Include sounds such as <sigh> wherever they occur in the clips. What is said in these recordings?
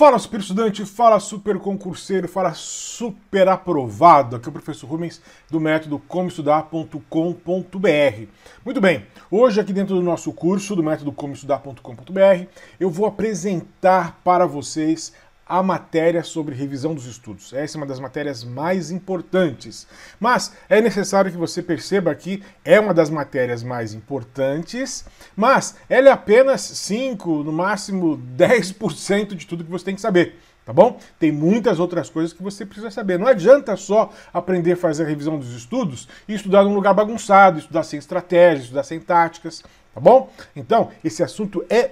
Fala super estudante, fala super concurseiro, fala super aprovado. Aqui é o professor Rubens do método comoestudar.com.br. Muito bem, hoje aqui dentro do nosso curso do método comoestudar.com.br, eu vou apresentar para vocês a matéria sobre revisão dos estudos. Essa é uma das matérias mais importantes. Mas é necessário que você perceba que é uma das matérias mais importantes, mas ela é apenas 5, no máximo 10% de tudo que você tem que saber tá bom? Tem muitas outras coisas que você precisa saber. Não adianta só aprender a fazer a revisão dos estudos e estudar num lugar bagunçado, estudar sem estratégias, estudar sem táticas, tá bom? Então, esse assunto é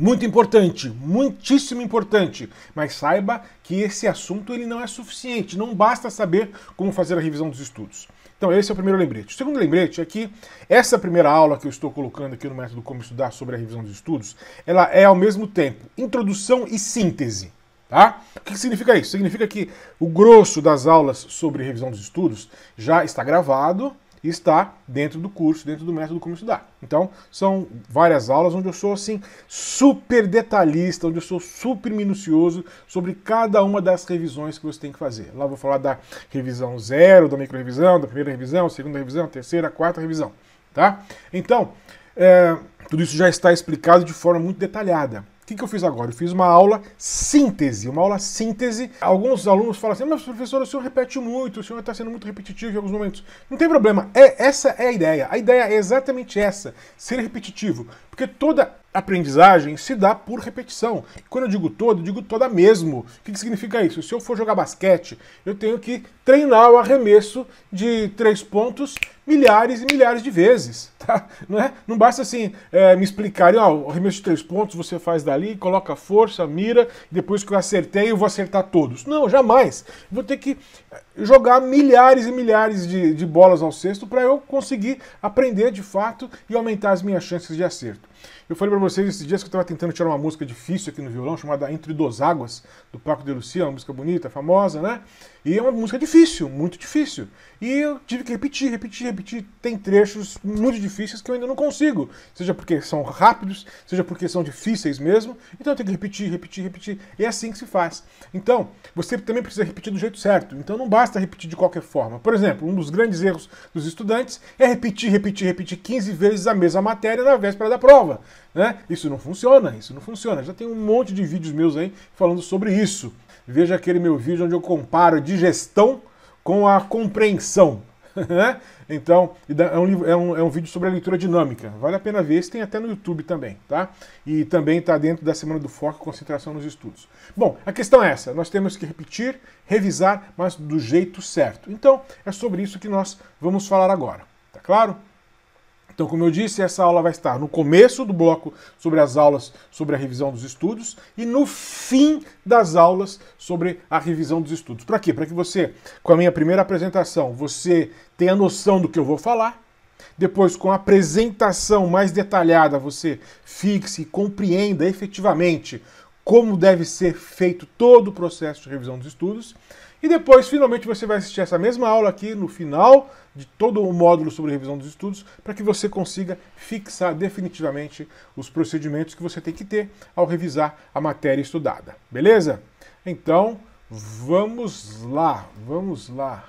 muito importante, muitíssimo importante, mas saiba que esse assunto ele não é suficiente, não basta saber como fazer a revisão dos estudos. Então, esse é o primeiro lembrete. O segundo lembrete é que essa primeira aula que eu estou colocando aqui no método Como Estudar sobre a Revisão dos Estudos, ela é ao mesmo tempo introdução e síntese. Tá? O que significa isso? Significa que o grosso das aulas sobre revisão dos estudos já está gravado, está dentro do curso, dentro do método como estudar. Então, são várias aulas onde eu sou assim super detalhista, onde eu sou super minucioso sobre cada uma das revisões que você tem que fazer. Lá eu vou falar da revisão zero, da micro revisão, da primeira revisão, segunda revisão, terceira, quarta revisão, tá? Então, é, tudo isso já está explicado de forma muito detalhada que, que eu fiz agora? Eu fiz uma aula síntese, uma aula síntese. Alguns alunos falam assim, mas professor, o senhor repete muito, o senhor está sendo muito repetitivo em alguns momentos. Não tem problema, é, essa é a ideia. A ideia é exatamente essa, ser repetitivo. Porque toda aprendizagem se dá por repetição. Quando eu digo todo, eu digo toda mesmo. O que, significa isso? Se eu for jogar basquete, eu tenho que treinar o arremesso de três pontos milhares e milhares de vezes, <laughs> tá? Não, é? não basta assim é, me explicarem, ó, o arremesso de três pontos você faz dali, coloca força, mira, depois que eu acertei eu vou acertar todos. Não, jamais. Vou ter que eh, jogar milhares e milhares de, de bolas ao cesto para eu conseguir aprender de fato e aumentar as minhas chances de acerto. Eu falei para vocês esses dias que eu estava tentando tirar uma música difícil aqui no violão, chamada Entre Duas Águas, do Paco de Lucia, uma música bonita, famosa, né? E é uma música difícil, muito difícil. E eu tive que repetir, repetir, repetir. Tem trechos muito difíceis que eu ainda não consigo. Seja porque são rápidos, seja porque são difíceis mesmo. Então eu tenho que repetir, repetir, repetir. E é assim que se faz. Então, você também precisa repetir do jeito certo. Então não basta repetir de qualquer forma. Por exemplo, um dos grandes erros dos estudantes é repetir, repetir, repetir 15 vezes a mesma matéria na véspera da prova. Né? Isso não funciona, isso não funciona. Já tem um monte de vídeos meus aí falando sobre isso. Veja aquele meu vídeo onde eu comparo digestão com a compreensão. <laughs> Né? Então, é um, é, um, é um, vídeo sobre a leitura dinâmica. Vale a pena ver, esse tem até no YouTube também, tá? E também está dentro da Semana do Foco Concentração nos Estudos. Bom, a questão é essa: nós temos que repetir, revisar, mas do jeito certo. Então, é sobre isso que nós vamos falar agora, tá claro? Então, como eu disse, essa aula vai estar no começo do bloco sobre as aulas sobre a revisão dos estudos e no fim das aulas sobre a revisão dos estudos. Para quê? Para que você, com a minha primeira apresentação, você tenha noção do que eu vou falar. Depois, com a apresentação mais detalhada, você fixe e compreenda efetivamente como deve ser feito todo o processo de revisão dos estudos. E depois, finalmente, você vai assistir essa mesma aula aqui no final de todo o módulo sobre revisão dos estudos para que você consiga fixar definitivamente os procedimentos que você tem que ter ao revisar a matéria estudada. Beleza? Então, vamos lá, vamos lá.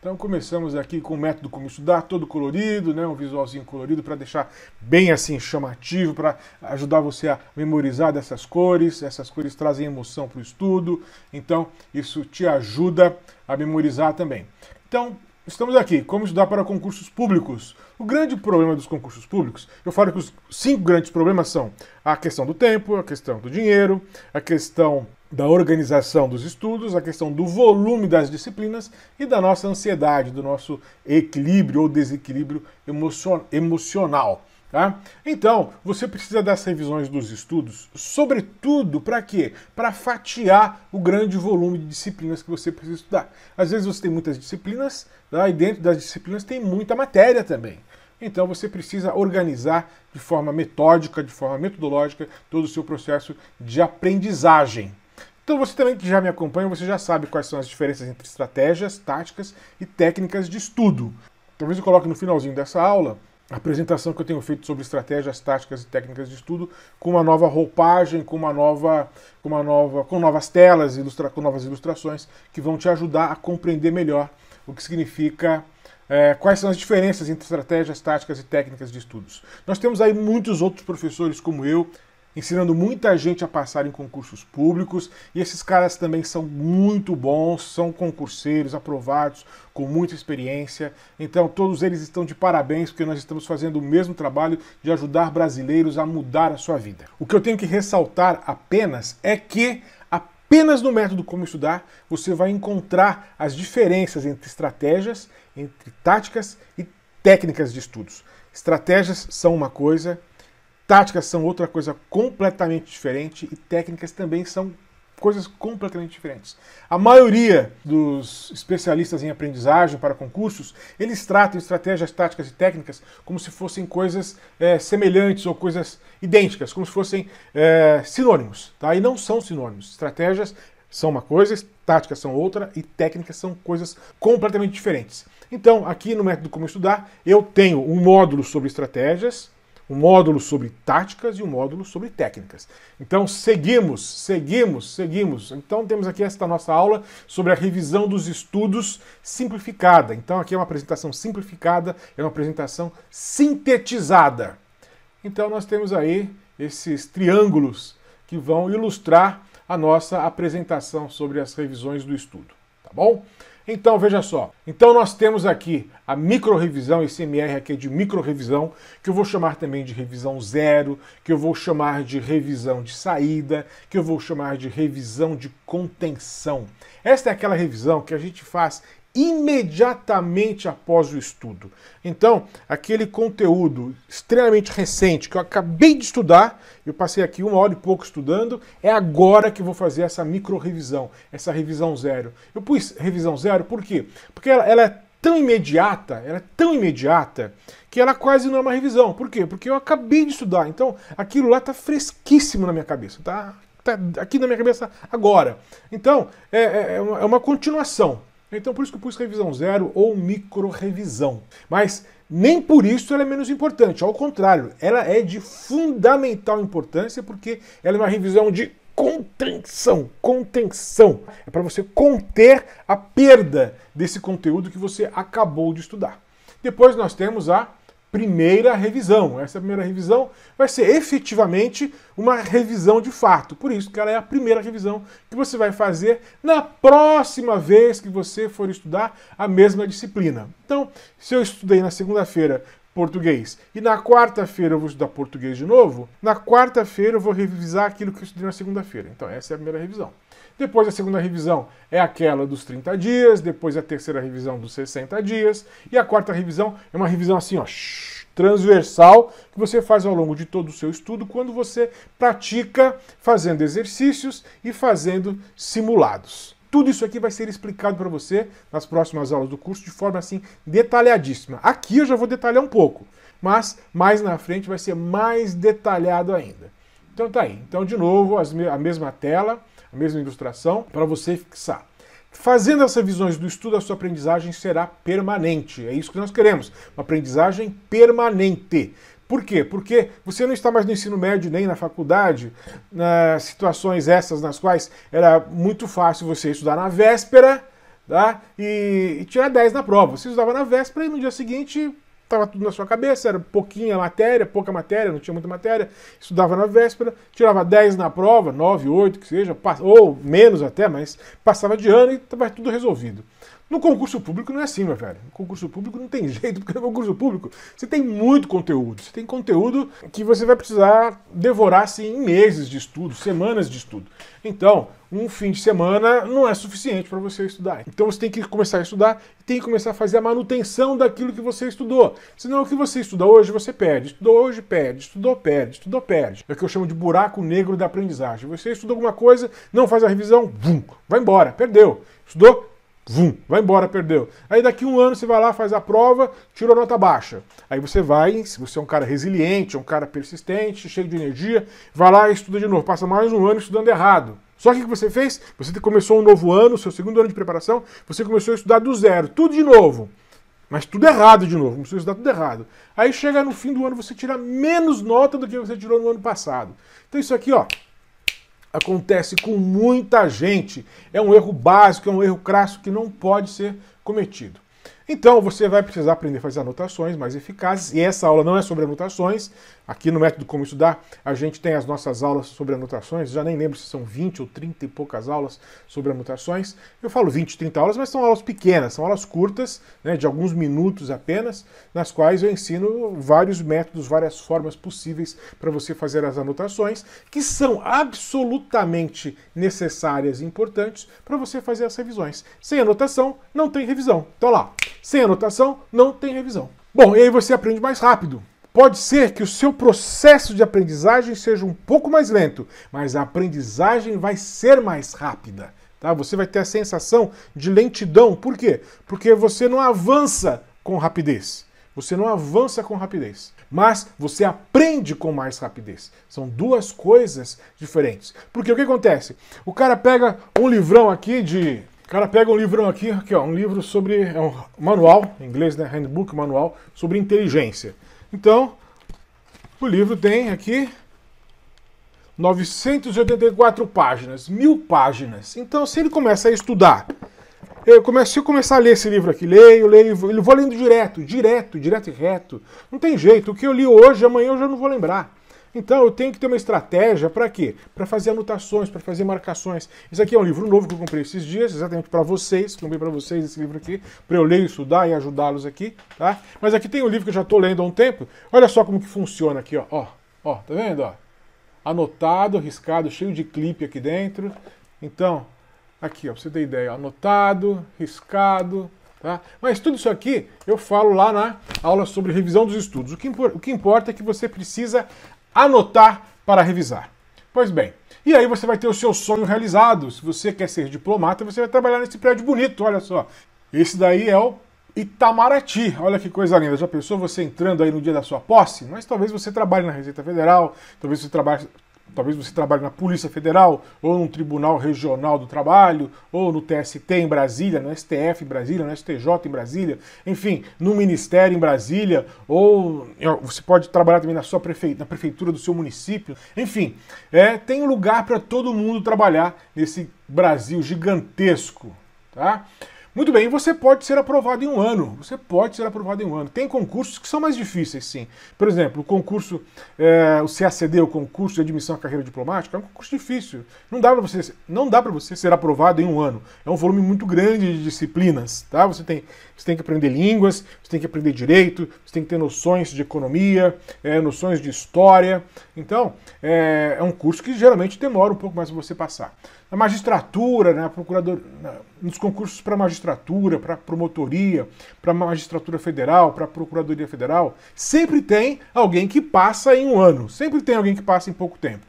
Então começamos aqui com o método como estudar, todo colorido, né, um visualzinho colorido para deixar bem assim chamativo, para ajudar você a memorizar dessas cores. Essas cores trazem emoção para o estudo, então isso te ajuda a memorizar também. Então Estamos aqui, como estudar para concursos públicos. O grande problema dos concursos públicos, eu falo que os cinco grandes problemas são a questão do tempo, a questão do dinheiro, a questão da organização dos estudos, a questão do volume das disciplinas e da nossa ansiedade, do nosso equilíbrio ou desequilíbrio emocional. Tá? Então, você precisa das revisões dos estudos, sobretudo para quê? Para fatiar o grande volume de disciplinas que você precisa estudar. Às vezes você tem muitas disciplinas, tá? e dentro das disciplinas tem muita matéria também. Então você precisa organizar de forma metódica, de forma metodológica, todo o seu processo de aprendizagem. Então você também que já me acompanha, você já sabe quais são as diferenças entre estratégias, táticas e técnicas de estudo. Talvez eu coloque no finalzinho dessa aula a apresentação que eu tenho feito sobre estratégias, táticas e técnicas de estudo com uma nova roupagem, com uma nova, com uma nova, com novas telas, ilustra, com novas ilustrações que vão te ajudar a compreender melhor o que significa é, quais são as diferenças entre estratégias, táticas e técnicas de estudos. Nós temos aí muitos outros professores como eu, ensinando muita gente a passar em concursos públicos. E esses caras também são muito bons, são concurseiros aprovados, com muita experiência. Então, todos eles estão de parabéns, porque nós estamos fazendo o mesmo trabalho de ajudar brasileiros a mudar a sua vida. O que eu tenho que ressaltar apenas é que apenas no método Como Estudar você vai encontrar as diferenças entre estratégias, entre táticas e técnicas de estudos. Estratégias são uma coisa, Táticas são outra coisa completamente diferente e técnicas também são coisas completamente diferentes. A maioria dos especialistas em aprendizagem para concursos, eles tratam estratégias táticas e técnicas como se fossem coisas é, semelhantes ou coisas idênticas, como se fossem é, sinônimos, tá? E não são sinônimos. Estratégias são uma coisa, táticas são outra e técnicas são coisas completamente diferentes. Então, aqui no método Como Estudar, eu tenho um módulo sobre estratégias, um módulo sobre táticas e um módulo sobre técnicas. Então seguimos, seguimos, seguimos. Então temos aqui esta nossa aula sobre a revisão dos estudos simplificada. Então aqui é uma apresentação simplificada, é uma apresentação sintetizada. Então nós temos aí esses triângulos que vão ilustrar a nossa apresentação sobre as revisões do estudo, tá bom? Então, veja só. Então, nós temos aqui a micro-revisão, esse MR aqui é de micro-revisão, que eu vou chamar também de revisão zero, que eu vou chamar de revisão de saída, que eu vou chamar de revisão de contenção. Esta é aquela revisão que a gente faz imediatamente após o estudo. Então, aquele conteúdo extremamente recente que eu acabei de estudar, eu passei aqui uma hora e pouco estudando, é agora que vou fazer essa micro revisão, essa revisão zero. Eu pus revisão zero por quê? Porque ela, ela é tão imediata, ela é tão imediata, que ela quase não é uma revisão. Por quê? Porque eu acabei de estudar, então aquilo lá está fresquíssimo na minha cabeça, tá? Tá aqui na minha cabeça agora. Então, é, é, é uma é continuação. Então por isso que eu pus revisão zero ou micro-revisão. Mas nem por isso ela é menos importante, ao contrário, ela é de fundamental importância porque ela é uma revisão de contenção, contenção. É para você conter a perda desse conteúdo que você acabou de estudar. Depois nós temos a primeira revisão. Essa primeira revisão vai ser efetivamente uma revisão de fato. Por isso que ela é a primeira revisão que você vai fazer na próxima vez que você for estudar a mesma disciplina. Então, se eu estudei na segunda-feira português. E na quarta-feira eu vou estudar português de novo. Na quarta-feira eu vou revisar aquilo que eu estudei na segunda-feira. Então, essa é a primeira revisão. Depois a segunda revisão é aquela dos 30 dias, depois a terceira revisão dos 60 dias, e a quarta revisão é uma revisão assim, ó, transversal, que você faz ao longo de todo o seu estudo quando você pratica fazendo exercícios e fazendo simulados. Tudo isso aqui vai ser explicado para você nas próximas aulas do curso de forma assim detalhadíssima. Aqui eu já vou detalhar um pouco, mas mais na frente vai ser mais detalhado ainda. Então tá aí. Então de novo a mesma tela, a mesma ilustração para você fixar. Fazendo essas visões do estudo, a sua aprendizagem será permanente. É isso que nós queremos, uma aprendizagem permanente. Por quê? Porque você não está mais no ensino médio nem na faculdade, nas né, situações essas nas quais era muito fácil você estudar na véspera tá? e, e tirar 10 na prova. Você estudava na véspera e no dia seguinte estava tudo na sua cabeça, era pouquinha matéria, pouca matéria, não tinha muita matéria, estudava na véspera, tirava 10 na prova, 9, 8, que seja, ou menos até, mas passava de ano e estava tudo resolvido. No concurso público não é assim, meu velho. No concurso público não tem <laughs> jeito, porque no concurso público você tem muito conteúdo. Você tem conteúdo que você vai precisar devorar assim, em meses de estudo, semanas de estudo. Então, um fim de semana não é suficiente para você estudar. Então você tem que começar a estudar e tem que começar a fazer a manutenção daquilo que você estudou. Senão é o que você estuda hoje, você perde. Estudou hoje, perde. Estudou, perde. Estudou, perde. É o que eu chamo de buraco negro da aprendizagem. Você estudou alguma coisa, não faz a revisão, bum, vai embora, perdeu. Estudou, Vum, vai embora, perdeu. Aí daqui um ano você vai lá, faz a prova, tirou nota baixa. Aí você vai, se você é um cara resiliente, um cara persistente, cheio de energia, vai lá e estuda de novo. Passa mais um ano estudando errado. Só que o que você fez? Você começou um novo ano, seu segundo ano de preparação, você começou a estudar do zero, tudo de novo. Mas tudo errado de novo, começou a estudar tudo errado. Aí chega no fim do ano, você tira menos nota do que você tirou no ano passado. Então isso aqui, ó, acontece com muita gente. É um erro básico, é um erro crasso que não pode ser cometido. Então, você vai precisar aprender a fazer anotações mais eficazes, e essa aula não é sobre anotações. Aqui no Método Como Estudar, a gente tem as nossas aulas sobre anotações, já nem lembro se são 20 ou 30 e poucas aulas sobre anotações. Eu falo 20, 30 aulas, mas são aulas pequenas, são aulas curtas, né, de alguns minutos apenas, nas quais eu ensino vários métodos, várias formas possíveis para você fazer as anotações, que são absolutamente necessárias e importantes para você fazer as revisões. Sem anotação, não tem revisão. Então lá, sem anotação, não tem revisão. Bom, e aí você aprende mais rápido. Pode ser que o seu processo de aprendizagem seja um pouco mais lento, mas a aprendizagem vai ser mais rápida. Tá? Você vai ter a sensação de lentidão. Por quê? Porque você não avança com rapidez. Você não avança com rapidez, mas você aprende com mais rapidez. São duas coisas diferentes. Porque o que acontece? O cara pega um livrão aqui de cara pega um livrão aqui, aqui ó, um livro sobre. É um manual, em inglês, né? Handbook, manual, sobre inteligência. Então, o livro tem aqui 984 páginas, mil páginas. Então, se ele começa a estudar, eu comecei se eu começar a ler esse livro aqui, leio, leio, ele vou lendo direto, direto, direto e reto. Não tem jeito. O que eu li hoje, amanhã eu já não vou lembrar. Então eu tenho que ter uma estratégia para quê? Para fazer anotações, para fazer marcações. Isso aqui é um livro novo que eu comprei esses dias, exatamente para vocês, comprei para vocês esse livro aqui, para eu ler, estudar e ajudá-los aqui, tá? Mas aqui tem um livro que eu já estou lendo há um tempo. Olha só como que funciona aqui, ó. Ó, ó tá vendo, ó? Anotado, riscado, cheio de clipe aqui dentro. Então, aqui, ó, pra você ter ideia, anotado, riscado, Tá? Mas tudo isso aqui eu falo lá na aula sobre revisão dos estudos. O que, impor, o que importa é que você precisa anotar para revisar. Pois bem, e aí você vai ter o seu sonho realizado. Se você quer ser diplomata, você vai trabalhar nesse prédio bonito, olha só. Esse daí é o Itamaraty. Olha que coisa linda. Já pensou você entrando aí no dia da sua posse? Mas talvez você trabalhe na Receita Federal, talvez você trabalhe, Talvez você trabalhe na Polícia Federal, ou no Tribunal Regional do Trabalho, ou no TST em Brasília, no STF em Brasília, no STJ em Brasília, enfim, no Ministério em Brasília, ou você pode trabalhar também na sua prefe... na prefeitura do seu município. Enfim, é, tem lugar para todo mundo trabalhar nesse Brasil gigantesco, tá? Muito bem, você pode ser aprovado em um ano. Você pode ser aprovado em um ano. Tem concursos que são mais difíceis, sim. Por exemplo, o concurso, é, o CACD, o concurso de admissão à carreira diplomática, é um concurso difícil. Não dá para você, não dá para você ser aprovado em um ano. É um volume muito grande de disciplinas, tá? Você tem você tem que aprender línguas, você tem que aprender direito, você tem que ter noções de economia, é, noções de história. Então, é, é, um curso que geralmente demora um pouco mais para você passar. Na magistratura, na né, procurador, na, né, nos concursos para magistratura, para promotoria, para magistratura federal, para procuradoria federal, sempre tem alguém que passa em um ano, sempre tem alguém que passa em pouco tempo.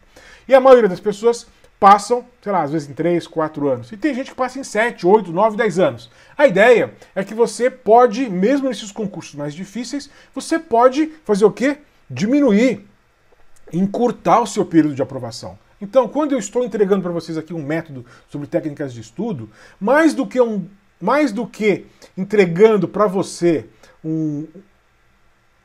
E a maioria das pessoas passam, sei lá, às vezes em 3, 4 anos. E tem gente que passa em 7, 8, 9, 10 anos. A ideia é que você pode, mesmo nesses concursos mais difíceis, você pode fazer o quê? Diminuir, encurtar o seu período de aprovação. Então, quando eu estou entregando para vocês aqui um método sobre técnicas de estudo, mais do que um mais do que entregando para você um,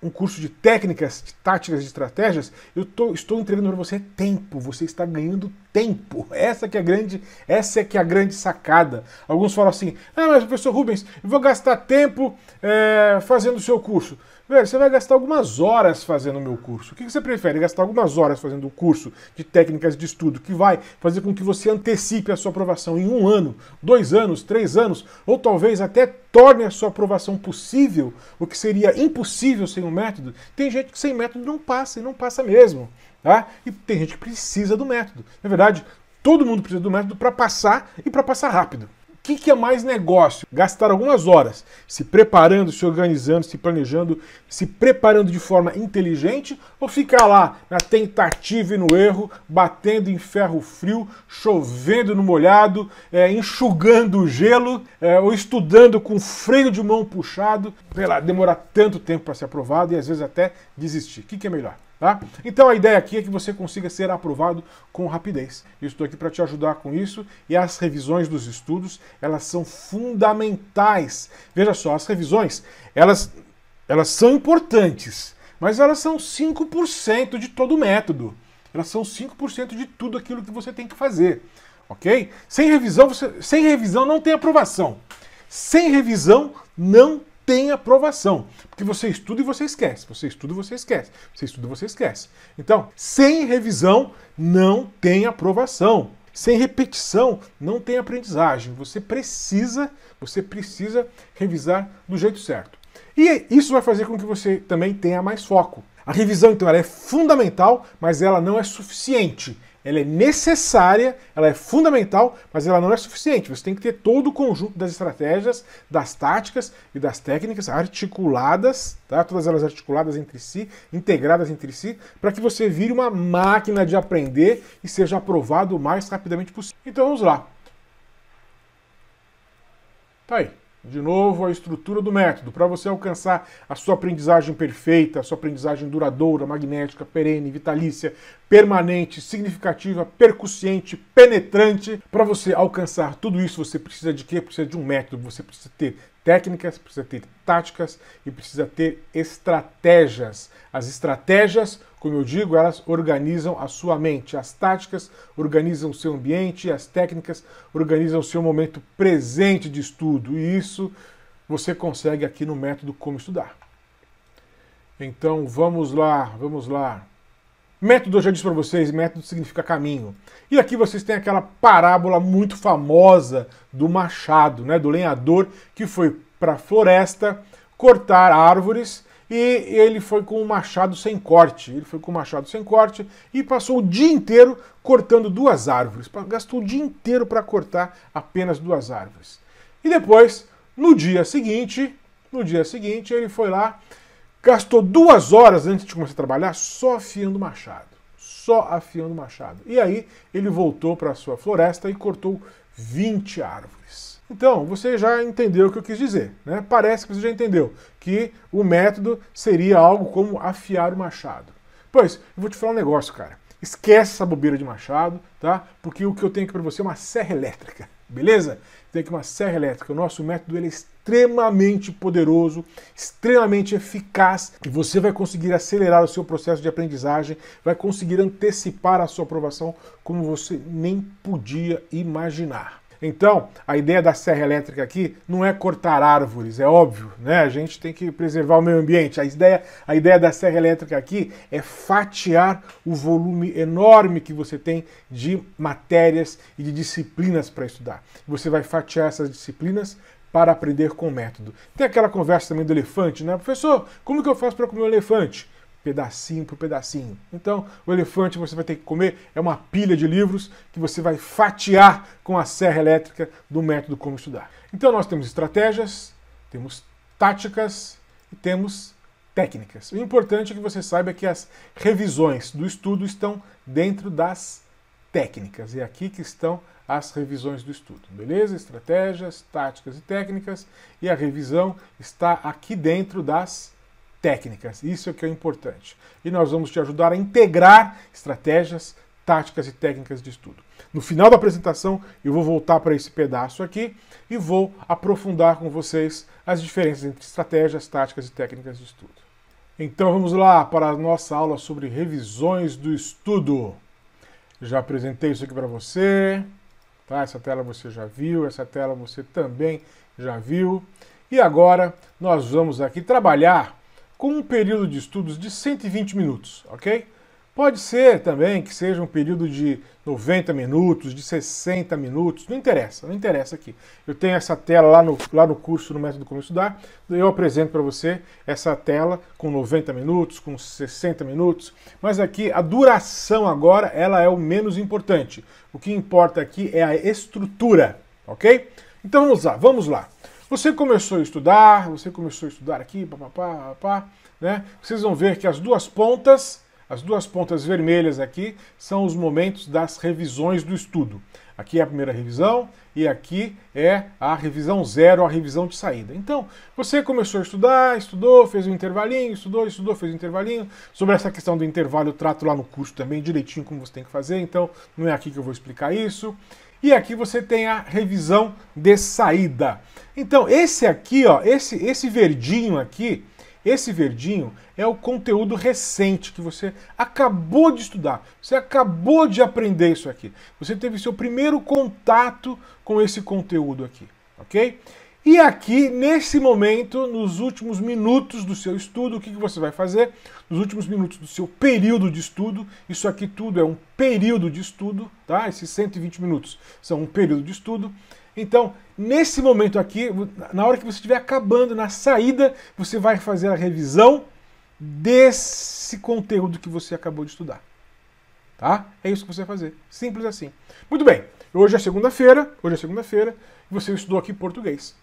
um curso de técnicas, de táticas, de estratégias, eu tô, estou entregando para você tempo. Você está ganhando tempo. Essa que é a grande, essa é que é a grande sacada. Alguns falam assim: "Ah, mas professor Rubens, eu vou gastar tempo é, fazendo o seu curso". Velho, você vai gastar algumas horas fazendo o meu curso. O que você prefere? Gastar algumas horas fazendo o curso de técnicas de estudo que vai fazer com que você antecipe a sua aprovação em um ano, dois anos, três anos, ou talvez até torne a sua aprovação possível, o que seria impossível sem um método? Tem gente que sem método não passa e não passa mesmo. Tá? E tem gente que precisa do método. Na verdade, todo mundo precisa do método para passar e para passar rápido que, que é mais negócio? Gastar algumas horas se preparando, se organizando, se planejando, se preparando de forma inteligente ou ficar lá na tentativa e no erro, batendo em ferro frio, chovendo no molhado, é, enxugando o gelo é, ou estudando com freio de mão puxado, sei lá, demorar tanto tempo para ser aprovado e às vezes até desistir? O que, que é melhor? Tá? Então a ideia aqui é que você consiga ser aprovado com rapidez. Eu estou aqui para te ajudar com isso e as revisões dos estudos elas são fundamentais. Veja só, as revisões elas, elas são importantes, mas elas são 5% de todo o método. Elas são 5% de tudo aquilo que você tem que fazer, ok? Sem revisão, você, sem revisão não tem aprovação. Sem revisão não tem aprovação. Porque você estuda e você esquece, você estuda e você esquece, você estuda e você esquece. Então, sem revisão, não tem aprovação. Sem repetição, não tem aprendizagem. Você precisa, você precisa revisar do jeito certo. E isso vai fazer com que você também tenha mais foco. A revisão, então, ela é fundamental, mas ela não é suficiente ela é necessária, ela é fundamental, mas ela não é suficiente. Você tem que ter todo o conjunto das estratégias, das táticas e das técnicas articuladas, tá? todas elas articuladas entre si, integradas entre si, para que você vire uma máquina de aprender e seja aprovado o mais rapidamente possível. Então vamos lá. Tá aí. De novo, a estrutura do método. Para você alcançar a sua aprendizagem perfeita, a sua aprendizagem duradoura, magnética, perene, vitalícia, permanente, significativa, percussiente, penetrante. Para você alcançar tudo isso, você precisa de quê? Precisa de um método. Você precisa ter técnicas, precisa ter táticas e precisa ter estratégias. As estratégias como eu digo, elas organizam a sua mente. As táticas organizam o seu ambiente, as técnicas organizam o seu momento presente de estudo. E isso você consegue aqui no método Como Estudar. Então vamos lá, vamos lá. Método, eu já disse para vocês, método significa caminho. E aqui vocês têm aquela parábola muito famosa do machado, né, do lenhador que foi para a floresta cortar árvores e ele foi com o machado sem corte. Ele foi com o machado sem corte e passou o dia inteiro cortando duas árvores. Gastou o dia inteiro para cortar apenas duas árvores. E depois, no dia seguinte, no dia seguinte ele foi lá, gastou duas horas antes de começar a trabalhar só afiando o machado, só afiando o machado. E aí ele voltou para a sua floresta e cortou 20 árvores. Então, você já entendeu o que eu quis dizer, né? Parece que você já entendeu que o método seria algo como afiar o machado. Pois, eu vou te falar um negócio, cara. Esquece essa bobeira de machado, tá? Porque o que eu tenho aqui para você é uma serra elétrica, <laughs> beleza? Tem aqui uma serra elétrica. O nosso método ele é extremamente poderoso, extremamente eficaz. E você vai conseguir acelerar o seu processo de aprendizagem, vai conseguir antecipar a sua aprovação como você nem podia imaginar. Então, a ideia da serra elétrica aqui não é cortar árvores, é óbvio, né? A gente tem que preservar o meio ambiente. A ideia, a ideia da serra elétrica aqui é fatiar o volume enorme que você tem de matérias e de disciplinas para estudar. Você vai fatiar essas disciplinas para aprender com método. Tem aquela conversa também do elefante, né? Professor, como que eu faço para comer um elefante? pedacinho por pedacinho. Então, o elefante você vai ter que comer é uma pilha de livros que você vai fatiar com a serra elétrica do método como estudar. Então, nós temos estratégias, temos táticas e temos técnicas. O importante é que você saiba que as revisões do estudo estão dentro das técnicas. E é aqui que estão as revisões do estudo, beleza? Estratégias, táticas e técnicas. E a revisão está aqui dentro das técnicas técnicas. Isso é o que é importante. E nós vamos te ajudar a integrar estratégias, táticas e técnicas de estudo. No final da apresentação, eu vou voltar para esse pedaço aqui e vou aprofundar com vocês as diferenças entre estratégias, táticas e técnicas de estudo. Então vamos lá para a nossa aula sobre revisões do estudo. Já apresentei isso aqui para você. Tá? Essa tela você já viu, essa tela você também já viu. E agora nós vamos aqui trabalhar com um período de estudos de 120 minutos, ok? Pode ser também que seja um período de 90 minutos, de 60 minutos, não interessa, não interessa aqui. Eu tenho essa tela lá no, lá no curso, no Método Como Estudar, eu apresento para você essa tela com 90 minutos, com 60 minutos, mas aqui a duração agora ela é o menos importante. O que importa aqui é a estrutura, ok? Então vamos lá, vamos lá. Você começou a estudar, você começou a estudar aqui, papapá, papá, né? Vocês vão ver que as duas pontas, as duas pontas vermelhas aqui, são os momentos das revisões do estudo. Aqui é a primeira revisão e aqui é a revisão zero, a revisão de saída. Então, você começou a estudar, estudou, fez um intervalinho, estudou, estudou, fez um intervalinho. Sobre essa questão do intervalo, eu trato lá no curso também direitinho como você tem que fazer, então não é aqui que eu vou explicar isso. E aqui você tem a revisão de saída. Então, esse aqui, ó, esse, esse verdinho aqui, esse verdinho é o conteúdo recente que você acabou de estudar, você acabou de aprender isso aqui. Você teve seu primeiro contato com esse conteúdo aqui, ok? E aqui, nesse momento, nos últimos minutos do seu estudo, o que, você vai fazer? Nos últimos minutos do seu período de estudo, isso aqui tudo é um período de estudo, tá? Esses 120 minutos são um período de estudo. Então, nesse momento aqui, na hora que você estiver acabando, na saída, você vai fazer a revisão desse conteúdo que você acabou de estudar. Tá? É isso que você vai fazer. Simples assim. Muito bem. Hoje é segunda-feira, hoje é segunda-feira, e você estudou aqui português.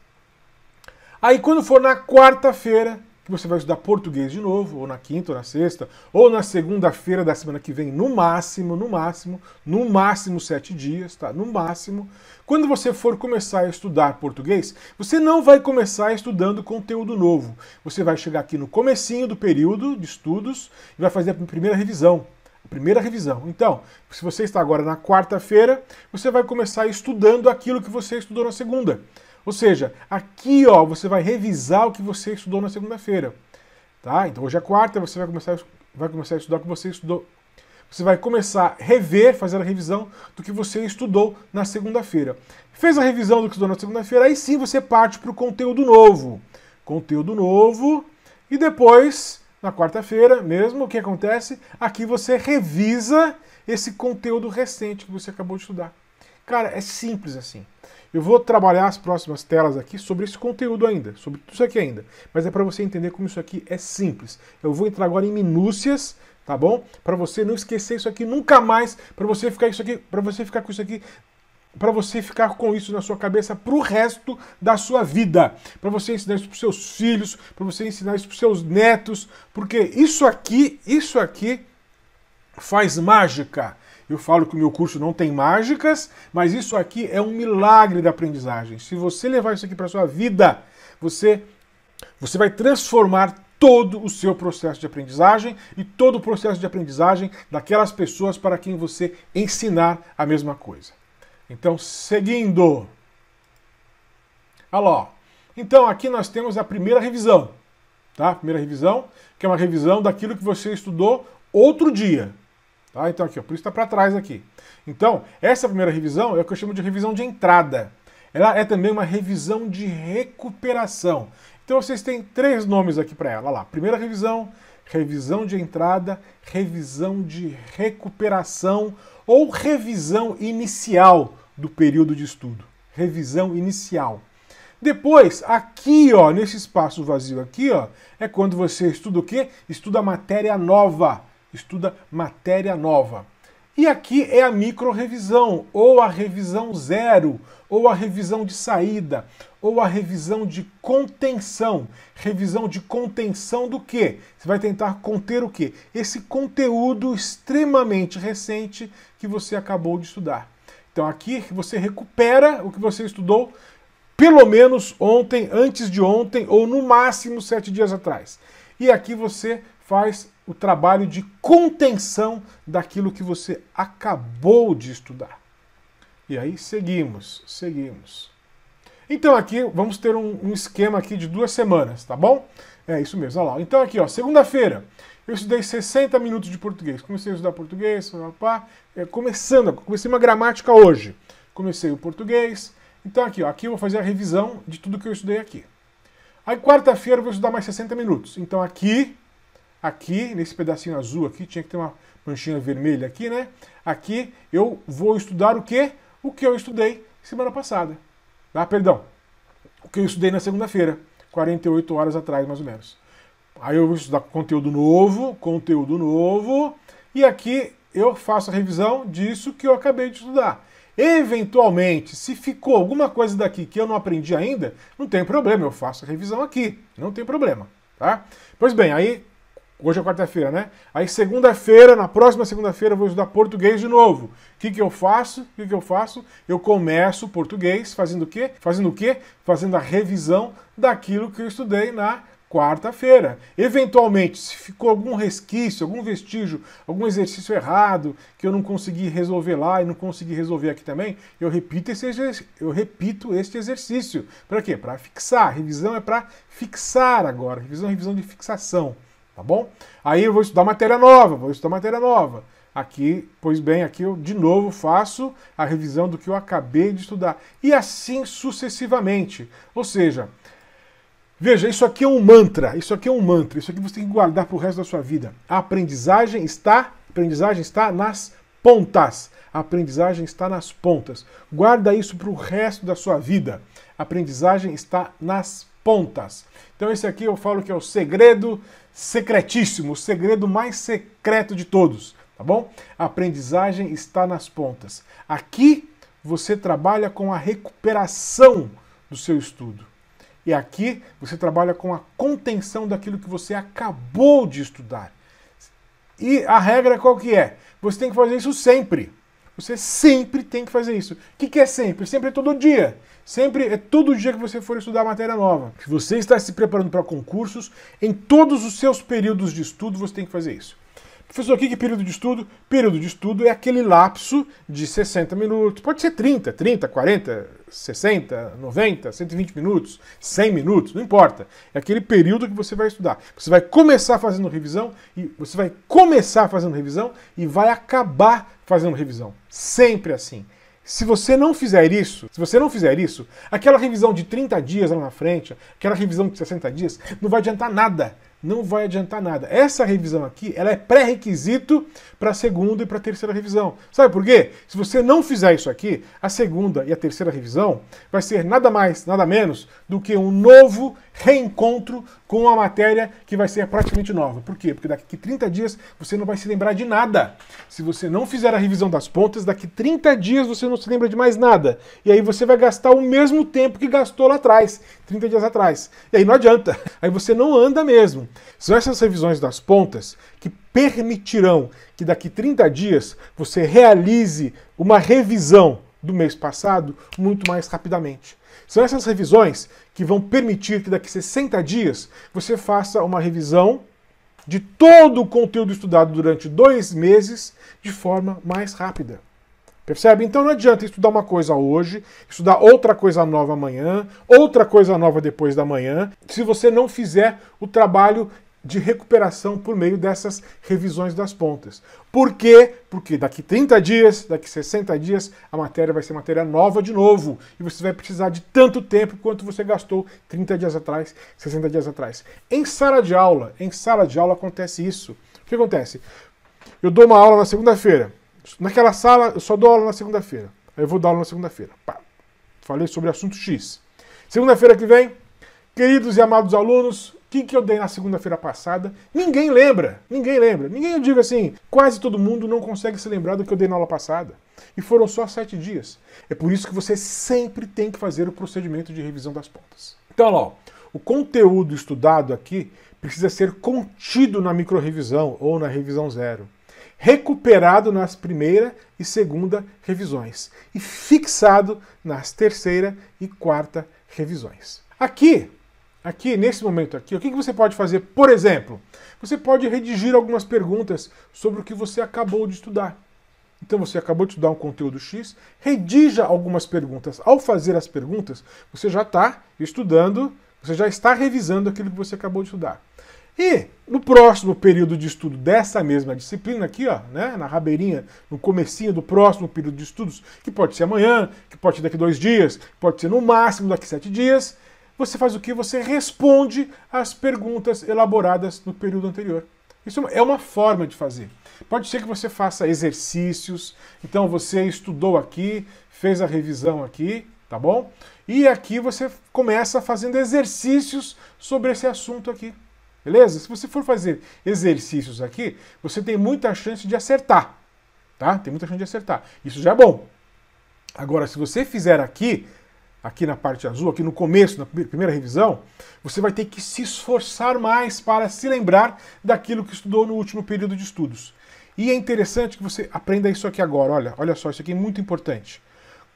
Aí quando for na quarta-feira, que você vai estudar português de novo, ou na quinta, ou na sexta, ou na segunda-feira da semana que vem, no máximo, no máximo, no máximo sete dias, tá? No máximo. Quando você for começar a estudar português, você não vai começar estudando conteúdo novo. Você vai chegar aqui no comecinho do período de estudos e vai fazer a primeira revisão, primeira revisão. Então, se você está agora na quarta-feira, você vai começar estudando aquilo que você estudou na segunda. Ou seja, aqui ó, você vai revisar o que você estudou na segunda-feira. Tá? Então hoje é quarta, você vai começar, vai começar a estudar o que você estudou. Você vai começar a rever, fazer a revisão do que você estudou na segunda-feira. Fez a revisão do que estudou na segunda-feira, aí sim você parte para o conteúdo novo. Conteúdo novo, e depois, na quarta-feira mesmo, o que acontece? Aqui você revisa esse conteúdo recente que você acabou de estudar. Cara, é simples assim. Eu vou trabalhar as próximas telas aqui sobre esse conteúdo ainda, sobre tudo isso aqui ainda. Mas é para você entender como isso aqui é simples. Eu vou entrar agora em minúcias, tá bom? Para você não esquecer isso aqui nunca mais, para você ficar isso aqui, para você ficar com isso aqui para você ficar com isso na sua cabeça para o resto da sua vida, para você ensinar isso para seus filhos, para você ensinar isso para seus netos, porque isso aqui, isso aqui faz mágica. Eu falo que o meu curso não tem mágicas, mas isso aqui é um milagre da aprendizagem. Se você levar isso aqui para sua vida, você você vai transformar todo o seu processo de aprendizagem e todo o processo de aprendizagem daquelas pessoas para quem você ensinar a mesma coisa. Então, seguindo. Olha lá. Então, aqui nós temos a primeira revisão. Tá? Primeira revisão, que é uma revisão daquilo que você estudou outro dia. Tá? Então aqui, ó, por isso está para trás aqui. Então, essa primeira revisão é o que eu chamo de revisão de entrada. Ela é também uma revisão de recuperação. Então vocês têm três nomes aqui para ela. Olha lá, primeira revisão, revisão de entrada, revisão de recuperação ou revisão inicial do período de estudo. Revisão inicial. Depois, aqui, ó, nesse espaço vazio aqui, ó, é quando você estuda o quê? Estuda a matéria nova estuda matéria nova. E aqui é a micro-revisão, ou a revisão zero, ou a revisão de saída, ou a revisão de contenção. Revisão de contenção do quê? Você vai tentar conter o quê? Esse conteúdo extremamente recente que você acabou de estudar. Então aqui você recupera o que você estudou pelo menos ontem, antes de ontem, ou no máximo sete dias atrás. E aqui você faz o trabalho de contenção daquilo que você acabou de estudar. E aí seguimos, seguimos. Então aqui vamos ter um, um esquema aqui de duas semanas, tá bom? É isso mesmo, olha lá. Então aqui, ó, segunda-feira, eu estudei 60 minutos de português. Comecei a estudar português, pá, é, começando, comecei uma gramática hoje. Comecei o português. Então aqui, ó, aqui eu vou fazer a revisão de tudo que eu estudei aqui. Aí quarta-feira eu vou estudar mais 60 minutos. Então aqui aqui, nesse pedacinho azul aqui, tinha que ter uma manchinha vermelha aqui, né? Aqui eu vou estudar o que? O que eu estudei semana passada. Ah, perdão. O que eu estudei na segunda-feira, 48 horas atrás, mais ou menos. Aí eu vou estudar conteúdo novo, conteúdo novo, e aqui eu faço a revisão disso que eu acabei de estudar. Eventualmente, se ficou alguma coisa daqui que eu não aprendi ainda, não tem problema, eu faço a revisão aqui, não tem problema, tá? Pois bem, aí Hoje é quarta-feira, né? Aí segunda-feira, na próxima segunda-feira, eu vou estudar português de novo. O que, que eu faço? O que, que eu faço? Eu começo português fazendo o quê? Fazendo o quê? Fazendo a revisão daquilo que eu estudei na quarta-feira. Eventualmente, se ficou algum resquício, algum vestígio, algum exercício errado que eu não consegui resolver lá e não consegui resolver aqui também, eu repito esse eu repito este exercício. Para quê? Para fixar. Revisão é para fixar agora. Revisão, é revisão de fixação tá bom? Aí eu vou estudar matéria nova, vou estudar matéria nova. Aqui, pois bem, aqui eu de novo faço a revisão do que eu acabei de estudar. E assim sucessivamente. Ou seja, veja, isso aqui é um mantra, isso aqui é um mantra, isso aqui você tem que guardar para o resto da sua vida. A aprendizagem está, a aprendizagem está nas pontas. A aprendizagem está nas pontas. Guarda isso para o resto da sua vida. A aprendizagem está nas pontas. Então esse aqui eu falo que é o segredo secretíssimo, o segredo mais secreto de todos, tá bom? A aprendizagem está nas pontas. Aqui você trabalha com a recuperação do seu estudo. E aqui você trabalha com a contenção daquilo que você acabou de estudar. E a regra qual que é? Você tem que fazer isso sempre. Você sempre tem que fazer isso. O que, que é sempre? Sempre é todo dia. Sempre é todo dia que você for estudar matéria nova. Se você está se preparando para concursos, em todos os seus períodos de estudo você tem que fazer isso. Professor, o que é período de estudo? Período de estudo é aquele lapso de 60 minutos, pode ser 30, 30, 40, 60, 90, 120 minutos, 100 minutos, não importa. É aquele período que você vai estudar. Você vai começar fazendo revisão e você vai começar fazendo revisão e vai acabar fazendo revisão. Sempre assim. Se você não fizer isso, se você não fizer isso, aquela revisão de 30 dias lá na frente, aquela revisão de 60 dias, não vai adiantar nada. Não vai adiantar nada. Essa revisão aqui, ela é pré-requisito para a segunda e para a terceira revisão. Sabe por quê? Se você não fizer isso aqui, a segunda e a terceira revisão vai ser nada mais, nada menos do que um novo reencontro com a matéria que vai ser praticamente nova. Por quê? Porque daqui 30 dias você não vai se lembrar de nada. Se você não fizer a revisão das pontas, daqui 30 dias você não se lembra de mais nada. E aí você vai gastar o mesmo tempo que gastou lá atrás, 30 dias atrás. E aí não adianta. <laughs> Aí você não anda mesmo. São essas revisões das pontas que permitirão que daqui 30 dias você realize uma revisão do mês passado muito mais rapidamente. São essas revisões que vão permitir que daqui a 60 dias você faça uma revisão de todo o conteúdo estudado durante dois meses de forma mais rápida. Percebe? Então não adianta estudar uma coisa hoje, estudar outra coisa nova amanhã, outra coisa nova depois da manhã, se você não fizer o trabalho de recuperação por meio dessas revisões das pontas. Por quê? Porque daqui 30 dias, daqui 60 dias, a matéria vai ser matéria nova de novo. E você vai precisar de tanto tempo quanto você gastou 30 dias atrás, 60 dias atrás. Em sala de aula, em sala de aula acontece isso. O que acontece? Eu dou uma aula na segunda-feira. Naquela sala, eu só dou aula na segunda-feira. Aí eu vou dar aula na segunda-feira. Falei sobre assunto X. Segunda-feira que vem, queridos e amados alunos, que, que eu dei na segunda-feira passada? Ninguém lembra, ninguém lembra. Ninguém, eu digo assim, quase todo mundo não consegue se lembrar do que eu dei na aula passada. E foram só sete dias. É por isso que você sempre tem que fazer o procedimento de revisão das pontas. Então, ó, o conteúdo estudado aqui precisa ser contido na micro-revisão ou na revisão zero, recuperado nas primeira e segunda revisões e fixado nas terceira e quarta revisões. Aqui aqui, nesse momento aqui, o que, você pode fazer? Por exemplo, você pode redigir algumas perguntas sobre o que você acabou de estudar. Então você acabou de estudar um conteúdo X, redija algumas perguntas. Ao fazer as perguntas, você já está estudando, você já está revisando aquilo que você acabou de estudar. E no próximo período de estudo dessa mesma disciplina aqui, ó, né, na rabeirinha, no comecinho do próximo período de estudos, que pode ser amanhã, que pode ser daqui dois dias, pode ser no máximo daqui sete dias, você faz o que? Você responde às perguntas elaboradas no período anterior. Isso é uma forma de fazer. Pode ser que você faça exercícios, então você estudou aqui, fez a revisão aqui, tá bom? E aqui você começa fazendo exercícios sobre esse assunto aqui. Beleza? Se você for fazer exercícios aqui, você tem muita chance de acertar, tá? Tem muita chance de acertar. Isso já é bom. Agora, se você fizer aqui, aqui na parte azul, aqui no começo, na primeira revisão, você vai ter que se esforçar mais para se lembrar daquilo que estudou no último período de estudos. E é interessante que você aprenda isso aqui agora. Olha, olha só, isso aqui é muito importante.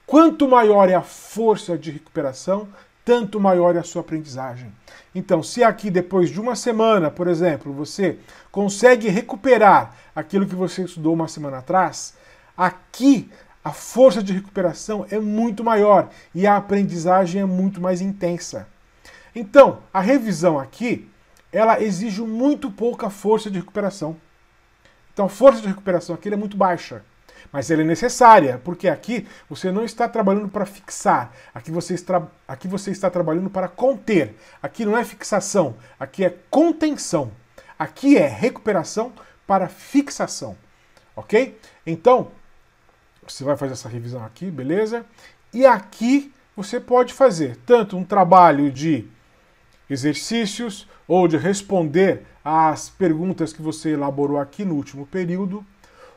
Quanto maior é a força de recuperação, tanto maior é a sua aprendizagem. Então, se aqui depois de uma semana, por exemplo, você consegue recuperar aquilo que você estudou uma semana atrás, aqui a força de recuperação é muito maior e a aprendizagem é muito mais intensa. Então, a revisão aqui, ela exige muito pouca força de recuperação. Então, a força de recuperação aqui é muito baixa, mas ela é necessária, porque aqui você não está trabalhando para fixar, aqui você, está, aqui você está trabalhando para conter. Aqui não é fixação, aqui é contenção. Aqui é recuperação para fixação, ok? Então, você vai fazer essa revisão aqui, beleza? E aqui você pode fazer tanto um trabalho de exercícios ou de responder às perguntas que você elaborou aqui no último período.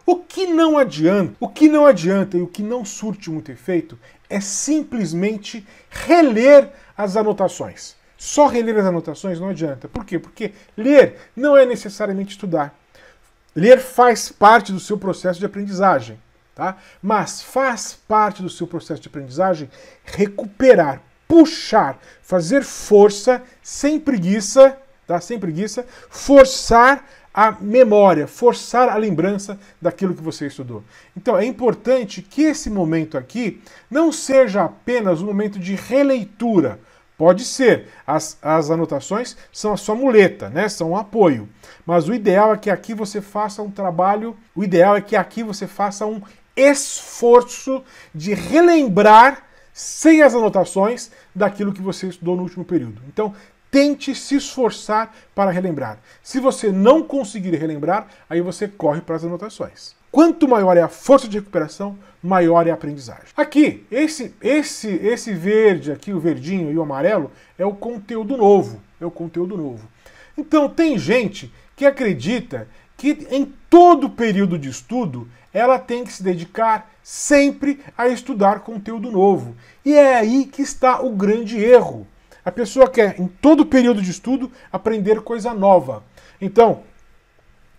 O que não adianta, o que não adianta e o que não surte muito efeito é simplesmente reler as anotações. Só reler as anotações não adianta. Por quê? Porque ler não é necessariamente estudar. Ler faz parte do seu processo de aprendizagem. Tá? Mas faz parte do seu processo de aprendizagem recuperar, puxar, fazer força sem preguiça, tá? Sem preguiça, forçar a memória, forçar a lembrança daquilo que você estudou. Então é importante que esse momento aqui não seja apenas um momento de releitura. Pode ser, as, as anotações são a sua muleta, né? São um apoio. Mas o ideal é que aqui você faça um trabalho, o ideal é que aqui você faça um esforço de relembrar, sem as anotações, daquilo que você estudou no último período. Então, tente se esforçar para relembrar. Se você não conseguir relembrar, aí você corre para as anotações. Quanto maior é a força de recuperação, maior é a aprendizagem. Aqui, esse, esse, esse verde aqui, o verdinho e o amarelo, é o conteúdo novo. É o conteúdo novo. Então, tem gente que acredita que em todo período de estudo ela tem que se dedicar sempre a estudar conteúdo novo. E é aí que está o grande erro. A pessoa quer, em todo período de estudo, aprender coisa nova. Então,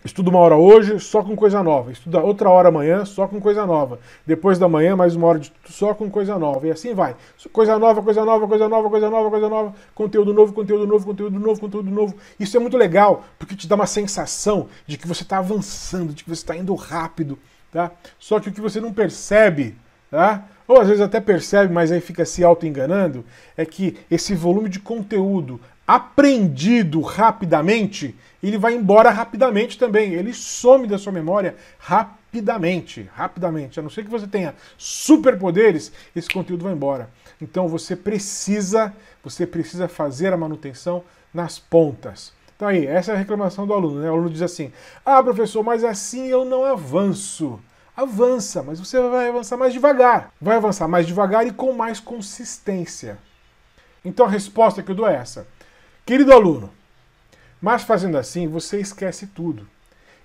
Estuda uma hora hoje, só com coisa nova. Estuda outra hora amanhã, só com coisa nova. Depois da manhã, mais uma hora de estudo, só com coisa nova. E assim vai. Coisa nova, coisa nova, coisa nova, coisa nova, coisa nova. Conteúdo novo, conteúdo novo, conteúdo novo, conteúdo novo. Isso é muito legal, porque te dá uma sensação de que você está avançando, de que você está indo rápido tá? Só que o que você não percebe, tá? Ou às vezes até percebe, mas aí fica se auto-enganando, é que esse volume de conteúdo aprendido rapidamente, ele vai embora rapidamente também. Ele some da sua memória rapidamente, rapidamente. A não ser que você tenha superpoderes, esse conteúdo vai embora. Então você precisa, você precisa fazer a manutenção nas pontas. Então aí, essa é a reclamação do aluno, né? O aluno diz assim: "Ah, professor, mas assim eu não avanço". Avança, mas você vai avançar mais devagar. Vai avançar mais devagar e com mais consistência. Então a resposta que eu dou é essa: Querido aluno, mas fazendo assim, você esquece tudo.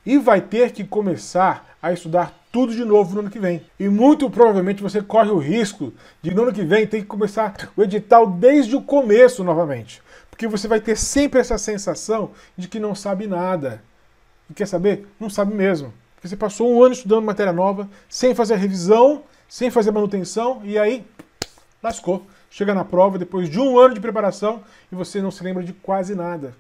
E vai ter que começar a estudar tudo de novo no ano que vem. E muito provavelmente você corre o risco de no ano que vem ter que começar o edital desde o começo novamente. Porque você vai ter sempre essa sensação de que não sabe nada. E quer saber? Não sabe mesmo. Porque você passou um ano estudando matéria nova, sem fazer revisão, sem fazer manutenção, e aí lascou. Chega na prova depois de um ano de preparação e você não se lembra de quase nada.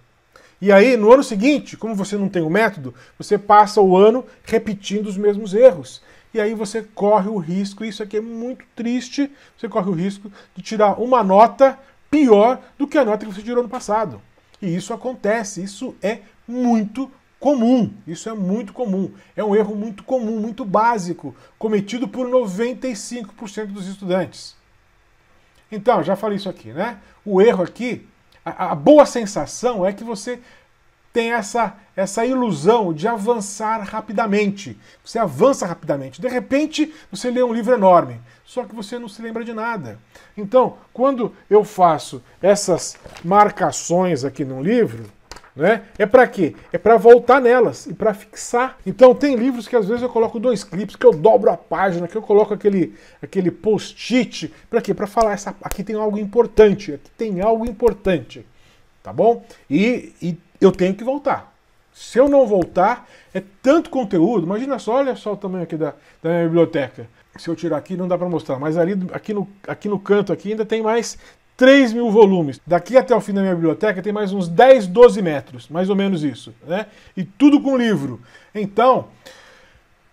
E aí, no ano seguinte, como você não tem o método, você passa o ano repetindo os mesmos erros. E aí você corre o risco, isso aqui é muito triste, você corre o risco de tirar uma nota pior do que a nota que você tirou no passado. E isso acontece, isso é muito comum. Isso é muito comum. É um erro muito comum, muito básico, cometido por 95% dos estudantes. Então, já falei isso aqui, né? O erro aqui, a, a, boa sensação é que você tem essa, essa ilusão de avançar rapidamente. Você avança rapidamente. De repente, você lê um livro enorme só que você não se lembra de nada. Então, quando eu faço essas marcações aqui no livro, né? É para quê? É para voltar nelas e para fixar. Então tem livros que às vezes eu coloco dois clipes, que eu dobro a página, que eu coloco aquele aquele post-it, para quê? Para falar essa aqui tem algo importante, aqui tem algo importante. Tá bom? E, e eu tenho que voltar. Se eu não voltar, é tanto conteúdo. Imagina só, olha só o tamanho aqui da, da minha biblioteca se eu tirar aqui não dá para mostrar, mas ali, aqui, no, aqui no canto aqui ainda tem mais 3 mil volumes. Daqui até o fim da minha biblioteca tem mais uns 10, 12 metros, mais ou menos isso, né? E tudo com livro. Então,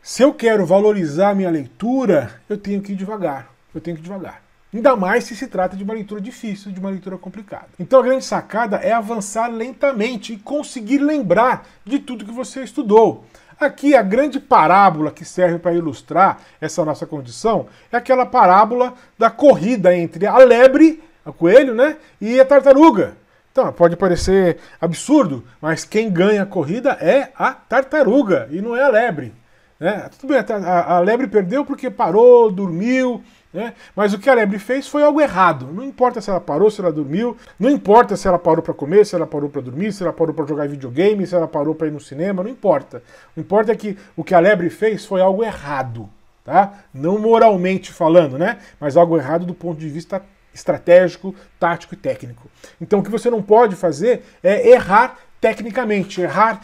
se eu quero valorizar a minha leitura, eu tenho que ir devagar, eu tenho que ir devagar. Ainda mais se se trata de uma leitura difícil, de uma leitura complicada. Então a grande sacada é avançar lentamente e conseguir lembrar de tudo que você estudou. Aqui a grande parábola que serve para ilustrar essa nossa condição é aquela parábola da corrida entre a lebre, o coelho, né, e a tartaruga. Então, pode parecer absurdo, mas quem ganha a corrida é a tartaruga e não é a lebre. Né? Tudo bem, a, a lebre perdeu porque parou, dormiu, né? Mas o que a lebre fez foi algo errado. Não importa se ela parou, se ela dormiu, não importa se ela parou para comer, se ela parou para dormir, se ela parou para jogar videogame, se ela parou para ir no cinema, não importa. O importa é que o que a lebre fez foi algo errado, tá? Não moralmente falando, né? Mas algo errado do ponto de vista estratégico, tático e técnico. Então o que você não pode fazer é errar tecnicamente, errar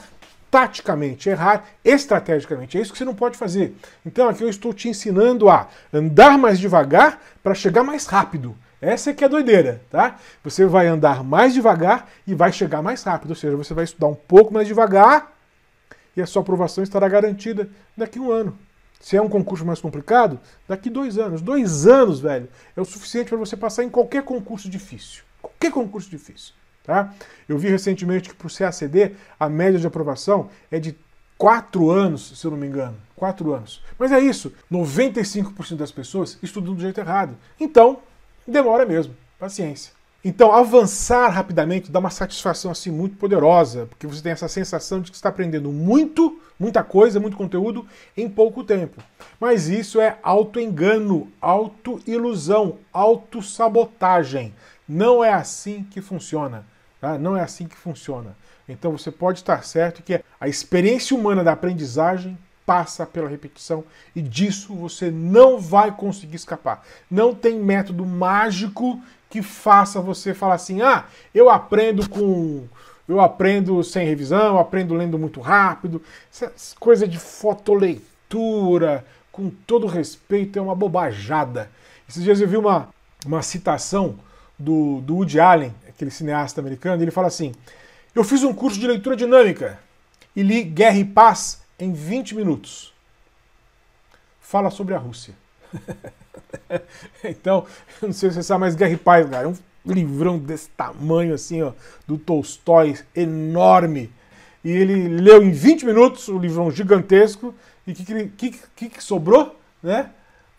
taticamente, errar estrategicamente. É isso que você não pode fazer. Então aqui eu estou te ensinando a andar mais devagar para chegar mais rápido. Essa é que é a doideira, tá? Você vai andar mais devagar e vai chegar mais rápido, ou seja, você vai estudar um pouco mais devagar e a sua aprovação estará garantida daqui a um ano. Se é um concurso mais complicado, daqui dois anos. Dois anos, velho, é o suficiente para você passar em qualquer concurso difícil. Qualquer concurso difícil. Tá? Eu vi recentemente que para o CACD a média de aprovação é de 4 anos, se eu não me engano. 4 anos. Mas é isso, 95% das pessoas estudam do jeito errado. Então, demora mesmo. Paciência. Então, avançar rapidamente dá uma satisfação assim muito poderosa, porque você tem essa sensação de que está aprendendo muito, muita coisa, muito conteúdo em pouco tempo. Mas isso é autoengano, autoilusão, sabotagem Não é assim que funciona. Tá? Não é assim que funciona. Então você pode estar certo que a experiência humana da aprendizagem passa pela repetição e disso você não vai conseguir escapar. Não tem método mágico que faça você falar assim: "Ah, eu aprendo com eu aprendo sem revisão, aprendo lendo muito rápido". Essa coisa de fotoleitura, com todo respeito, é uma bobajada. Esses dias eu vi uma uma citação do, do Woody Allen aquele cineasta americano, ele fala assim: Eu fiz um curso de leitura dinâmica e li Guerra e Paz em 20 minutos. Fala sobre a Rússia. <laughs> então, eu não sei se você sabe, mas Guerra e Paz, cara, é um livrão desse tamanho, assim, ó, do Tolstói, enorme. E ele leu em 20 minutos o um livrão gigantesco. E o que, que, que, que sobrou? Né?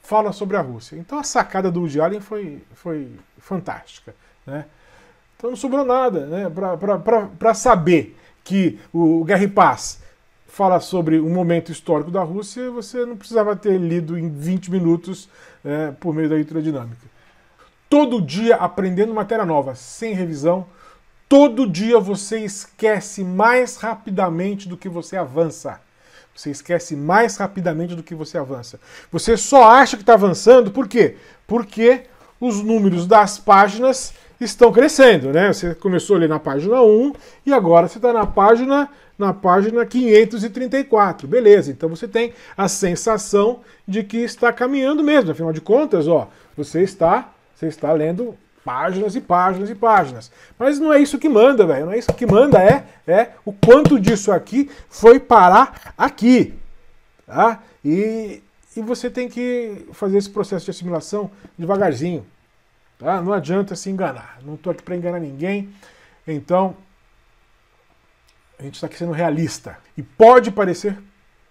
Fala sobre a Rússia. Então a sacada do Woody Allen foi, foi fantástica. Né? Então não sobrou nada né, para saber que o Guerra e Paz fala sobre um momento histórico da Rússia, você não precisava ter lido em 20 minutos é, por meio da leitura dinâmica. Todo dia aprendendo matéria nova, sem revisão, todo dia você esquece mais rapidamente do que você avança. Você esquece mais rapidamente do que você avança. Você só acha que está avançando, por quê? Porque os números das páginas estão crescendo, né? Você começou ali na página 1 e agora você está na página na página 534. Beleza, então você tem a sensação de que está caminhando mesmo. Afinal de contas, ó, você está, você está lendo páginas e páginas e páginas. Mas não é isso que manda, velho. Não é isso que manda, é, é o quanto disso aqui foi parar aqui. Tá? E, e você tem que fazer esse processo de assimilação devagarzinho. Tá? Não adianta se enganar. Não estou aqui para enganar ninguém. Então, a gente está aqui sendo realista. E pode parecer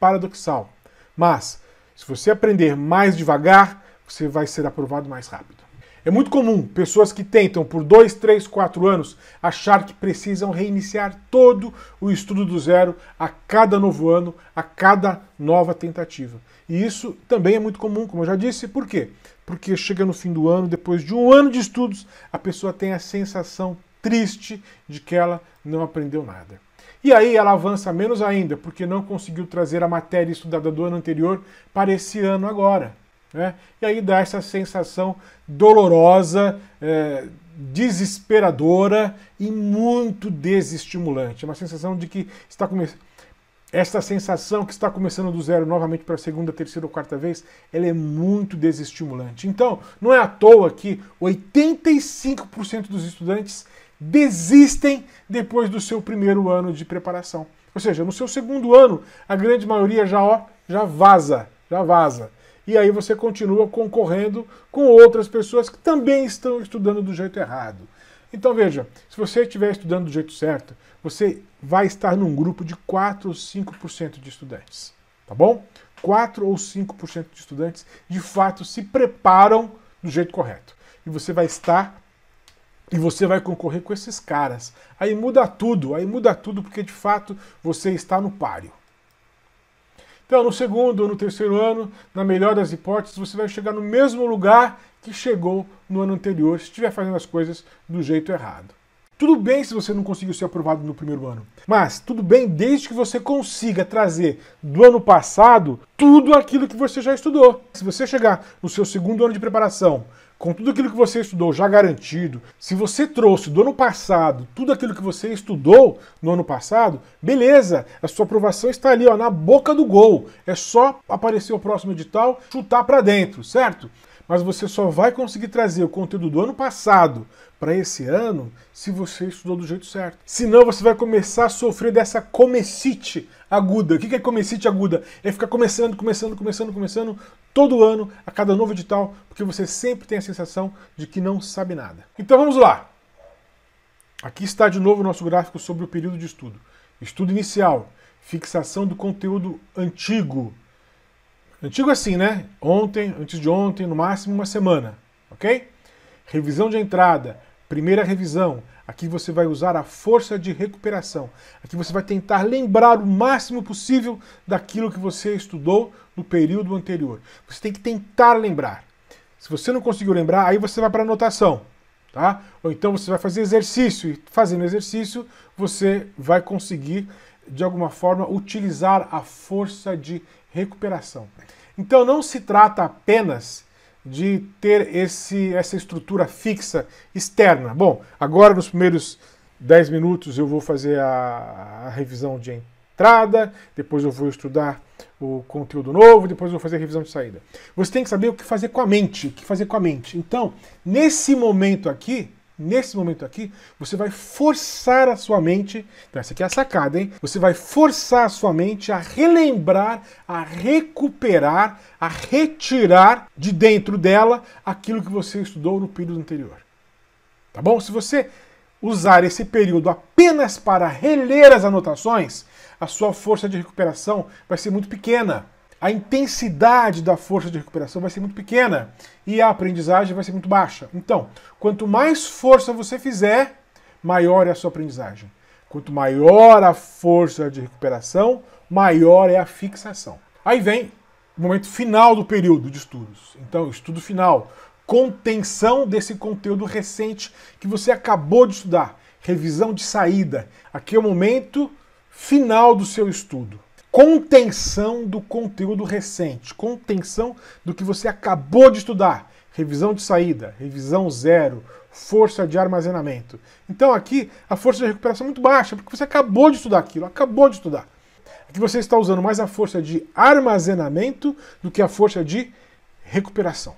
paradoxal, mas se você aprender mais devagar, você vai ser aprovado mais rápido. É muito comum pessoas que tentam por 2, 3, 4 anos achar que precisam reiniciar todo o estudo do zero a cada novo ano, a cada nova tentativa. E isso também é muito comum, como eu já disse, por quê? porque chega no fim do ano, depois de um ano de estudos, a pessoa tem a sensação triste de que ela não aprendeu nada. E aí ela avança menos ainda, porque não conseguiu trazer a matéria estudada do ano anterior para esse ano agora. Né? E aí dá essa sensação dolorosa, é, desesperadora e muito desestimulante. É uma sensação de que está começando esta sensação que está começando do zero novamente para a segunda, terceira ou quarta vez, ela é muito desestimulante. Então, não é à toa que 85% dos estudantes desistem depois do seu primeiro ano de preparação. Ou seja, no seu segundo ano, a grande maioria já, ó, já vaza, já vaza. E aí você continua concorrendo com outras pessoas que também estão estudando do jeito errado. Então veja, se você estiver estudando do jeito certo, você vai estar num grupo de 4 ou 5% de estudantes, tá bom? 4 ou 5% de estudantes de fato se preparam do jeito correto. E você vai estar e você vai concorrer com esses caras. Aí muda tudo, aí muda tudo porque de fato você está no páreo. Então, no segundo ou no terceiro ano, na melhor das hipóteses, você vai chegar no mesmo lugar que chegou no ano anterior se estiver fazendo as coisas do jeito errado. Tudo bem se você não conseguiu ser aprovado no primeiro ano, mas tudo bem desde que você consiga trazer do ano passado tudo aquilo que você já estudou. Se você chegar no seu segundo ano de preparação com tudo aquilo que você estudou já garantido, se você trouxe do ano passado tudo aquilo que você estudou no ano passado, beleza, a sua aprovação está ali ó, na boca do gol. É só aparecer o próximo edital, chutar para dentro, certo? mas você só vai conseguir trazer o conteúdo do ano passado para esse ano se você estudou do jeito certo. Senão você vai começar a sofrer dessa comecite aguda. O que é comecite aguda? É ficar começando, começando, começando, começando todo ano, a cada novo edital, porque você sempre tem a sensação de que não sabe nada. Então vamos lá. Aqui está de novo o nosso gráfico sobre o período de estudo. Estudo inicial, fixação do conteúdo antigo Antigo é assim, né? Ontem, antes de ontem, no máximo uma semana, ok? Revisão de entrada, primeira revisão. Aqui você vai usar a força de recuperação. Aqui você vai tentar lembrar o máximo possível daquilo que você estudou no período anterior. Você tem que tentar lembrar. Se você não conseguiu lembrar, aí você vai para a anotação, tá? Ou então você vai fazer exercício e fazendo exercício, você vai conseguir de alguma forma utilizar a força de recuperação. Então não se trata apenas de ter esse, essa estrutura fixa externa. Bom, agora nos primeiros 10 minutos eu vou fazer a, a revisão de entrada, depois eu vou estudar o conteúdo novo, depois eu vou fazer a revisão de saída. Você tem que saber o que fazer com a mente, o que fazer com a mente. Então, nesse momento aqui, Nesse momento aqui, você vai forçar a sua mente, então essa aqui é a sacada, hein? Você vai forçar a sua mente a relembrar, a recuperar, a retirar de dentro dela aquilo que você estudou no período anterior. Tá bom? Se você usar esse período apenas para reler as anotações, a sua força de recuperação vai ser muito pequena a intensidade da força de recuperação vai ser muito pequena e a aprendizagem vai ser muito baixa. Então, quanto mais força você fizer, maior é a sua aprendizagem. Quanto maior a força de recuperação, maior é a fixação. Aí vem o momento final do período de estudos. Então, estudo final, contenção desse conteúdo recente que você acabou de estudar, revisão de saída. Aqui é o momento final do seu estudo contenção do conteúdo recente, contenção do que você acabou de estudar, revisão de saída, revisão zero, força de armazenamento. Então aqui a força de recuperação é muito baixa, porque você acabou de estudar aquilo, acabou de estudar. Aqui você está usando mais a força de armazenamento do que a força de recuperação.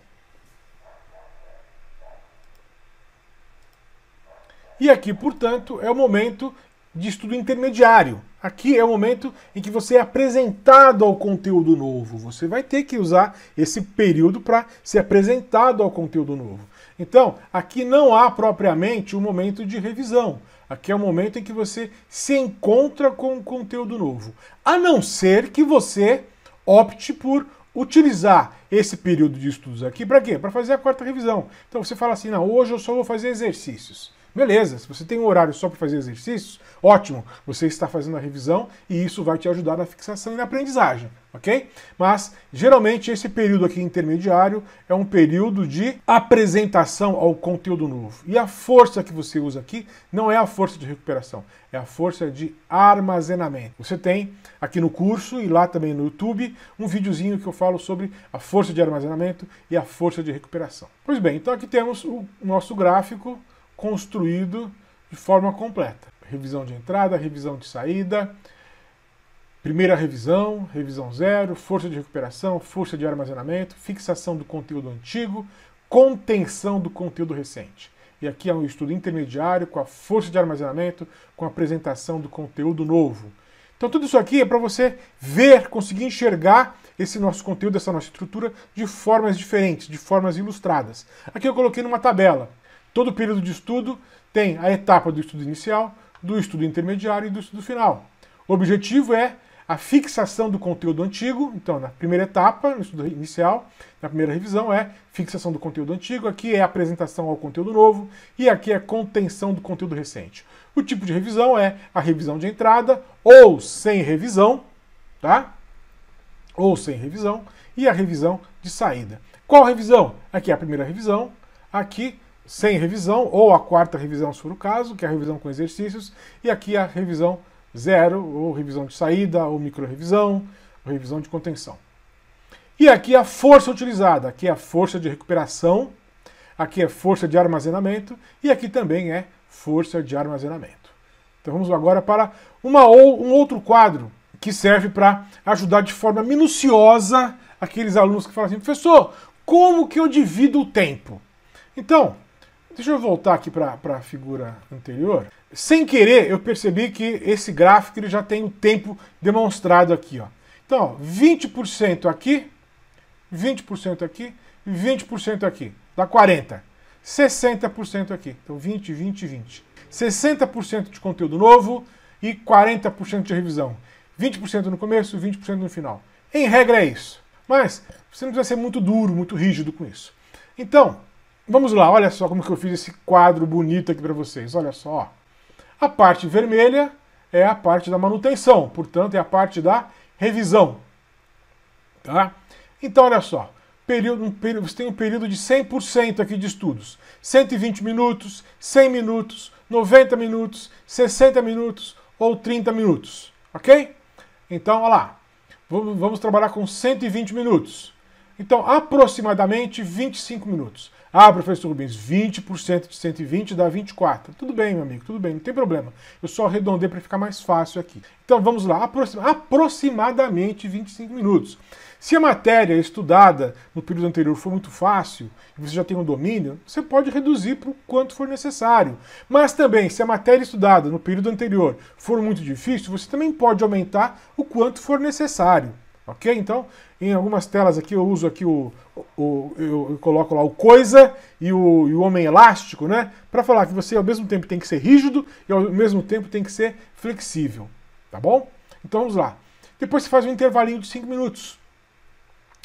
E aqui, portanto, é o momento de estudo intermediário, Aqui é o momento em que você é apresentado ao conteúdo novo. Você vai ter que usar esse período para ser apresentado ao conteúdo novo. Então, aqui não há propriamente um momento de revisão. Aqui é o momento em que você se encontra com o conteúdo novo. A não ser que você opte por utilizar esse período de estudos aqui para quê? Para fazer a quarta revisão. Então você fala assim: não, hoje eu só vou fazer exercícios. Beleza, se você tem um horário só para fazer exercícios, ótimo, você está fazendo a revisão e isso vai te ajudar na fixação e na aprendizagem, ok? Mas geralmente esse período aqui intermediário é um período de apresentação ao conteúdo novo. E a força que você usa aqui não é a força de recuperação, é a força de armazenamento. Você tem aqui no curso e lá também no YouTube um videozinho que eu falo sobre a força de armazenamento e a força de recuperação. Pois bem, então aqui temos o nosso gráfico construído de forma completa. Revisão de entrada, revisão de saída, primeira revisão, revisão zero, força de recuperação, força de armazenamento, fixação do conteúdo antigo, contenção do conteúdo recente. E aqui é um estudo intermediário com a força de armazenamento, com a apresentação do conteúdo novo. Então tudo isso aqui é para você ver, conseguir enxergar esse nosso conteúdo, essa nossa estrutura de formas diferentes, de formas ilustradas. Aqui eu coloquei numa tabela. Todo período de estudo tem a etapa do estudo inicial, do estudo intermediário e do estudo final. O objetivo é a fixação do conteúdo antigo. Então, na primeira etapa, no estudo inicial, na primeira revisão, é fixação do conteúdo antigo. Aqui é apresentação ao conteúdo novo. E aqui é contenção do conteúdo recente. O tipo de revisão é a revisão de entrada ou sem revisão, tá? Ou sem revisão. E a revisão de saída. Qual revisão? Aqui é a primeira revisão. Aqui sem revisão, ou a quarta revisão, se for o caso, que é a revisão com exercícios, e aqui a revisão zero, ou revisão de saída, ou micro-revisão, ou revisão de contenção. E aqui a força utilizada, aqui é a força de recuperação, aqui é força de armazenamento, e aqui também é força de armazenamento. Então vamos agora para uma ou um outro quadro que serve para ajudar de forma minuciosa aqueles alunos que falam assim, professor, como que eu divido o tempo? Então, Deixa eu voltar aqui para a figura anterior. Sem querer, eu percebi que esse gráfico ele já tem o um tempo demonstrado aqui. Ó. Então, ó, 20% aqui, 20% aqui, 20% aqui. Dá 40%. 60% aqui. Então, 20, 20, 20. 60% de conteúdo novo e 40% de revisão. 20% no começo, 20% no final. Em regra é isso. Mas você não precisa ser muito duro, muito rígido com isso. Então, Vamos lá, olha só como que eu fiz esse quadro bonito aqui para vocês. Olha só. A parte vermelha é a parte da manutenção, portanto, é a parte da revisão. Tá? Então, olha só. Período, um você tem um período de 100% aqui de estudos. 120 minutos, 100 minutos, 90 minutos, 60 minutos ou 30 minutos. Ok? Então, olha lá. Vamos trabalhar com 120 minutos. Então, aproximadamente 25 minutos. Ah, professor Rubens, 20% de 120 dá 24. Tudo bem, meu amigo, tudo bem, não tem problema. Eu só arredondei para ficar mais fácil aqui. Então, vamos lá, aproxim aproximadamente 25 minutos. Se a matéria estudada no período anterior for muito fácil e você já tem um domínio, você pode reduzir para o quanto for necessário. Mas também, se a matéria estudada no período anterior for muito difícil, você também pode aumentar o quanto for necessário. Ok? Então, em algumas telas aqui eu uso aqui o, o eu coloco lá o coisa e o, e o homem elástico, né? Para falar que você ao mesmo tempo tem que ser rígido e ao mesmo tempo tem que ser flexível, tá bom? Então vamos lá. Depois você faz um intervalinho de 5 minutos.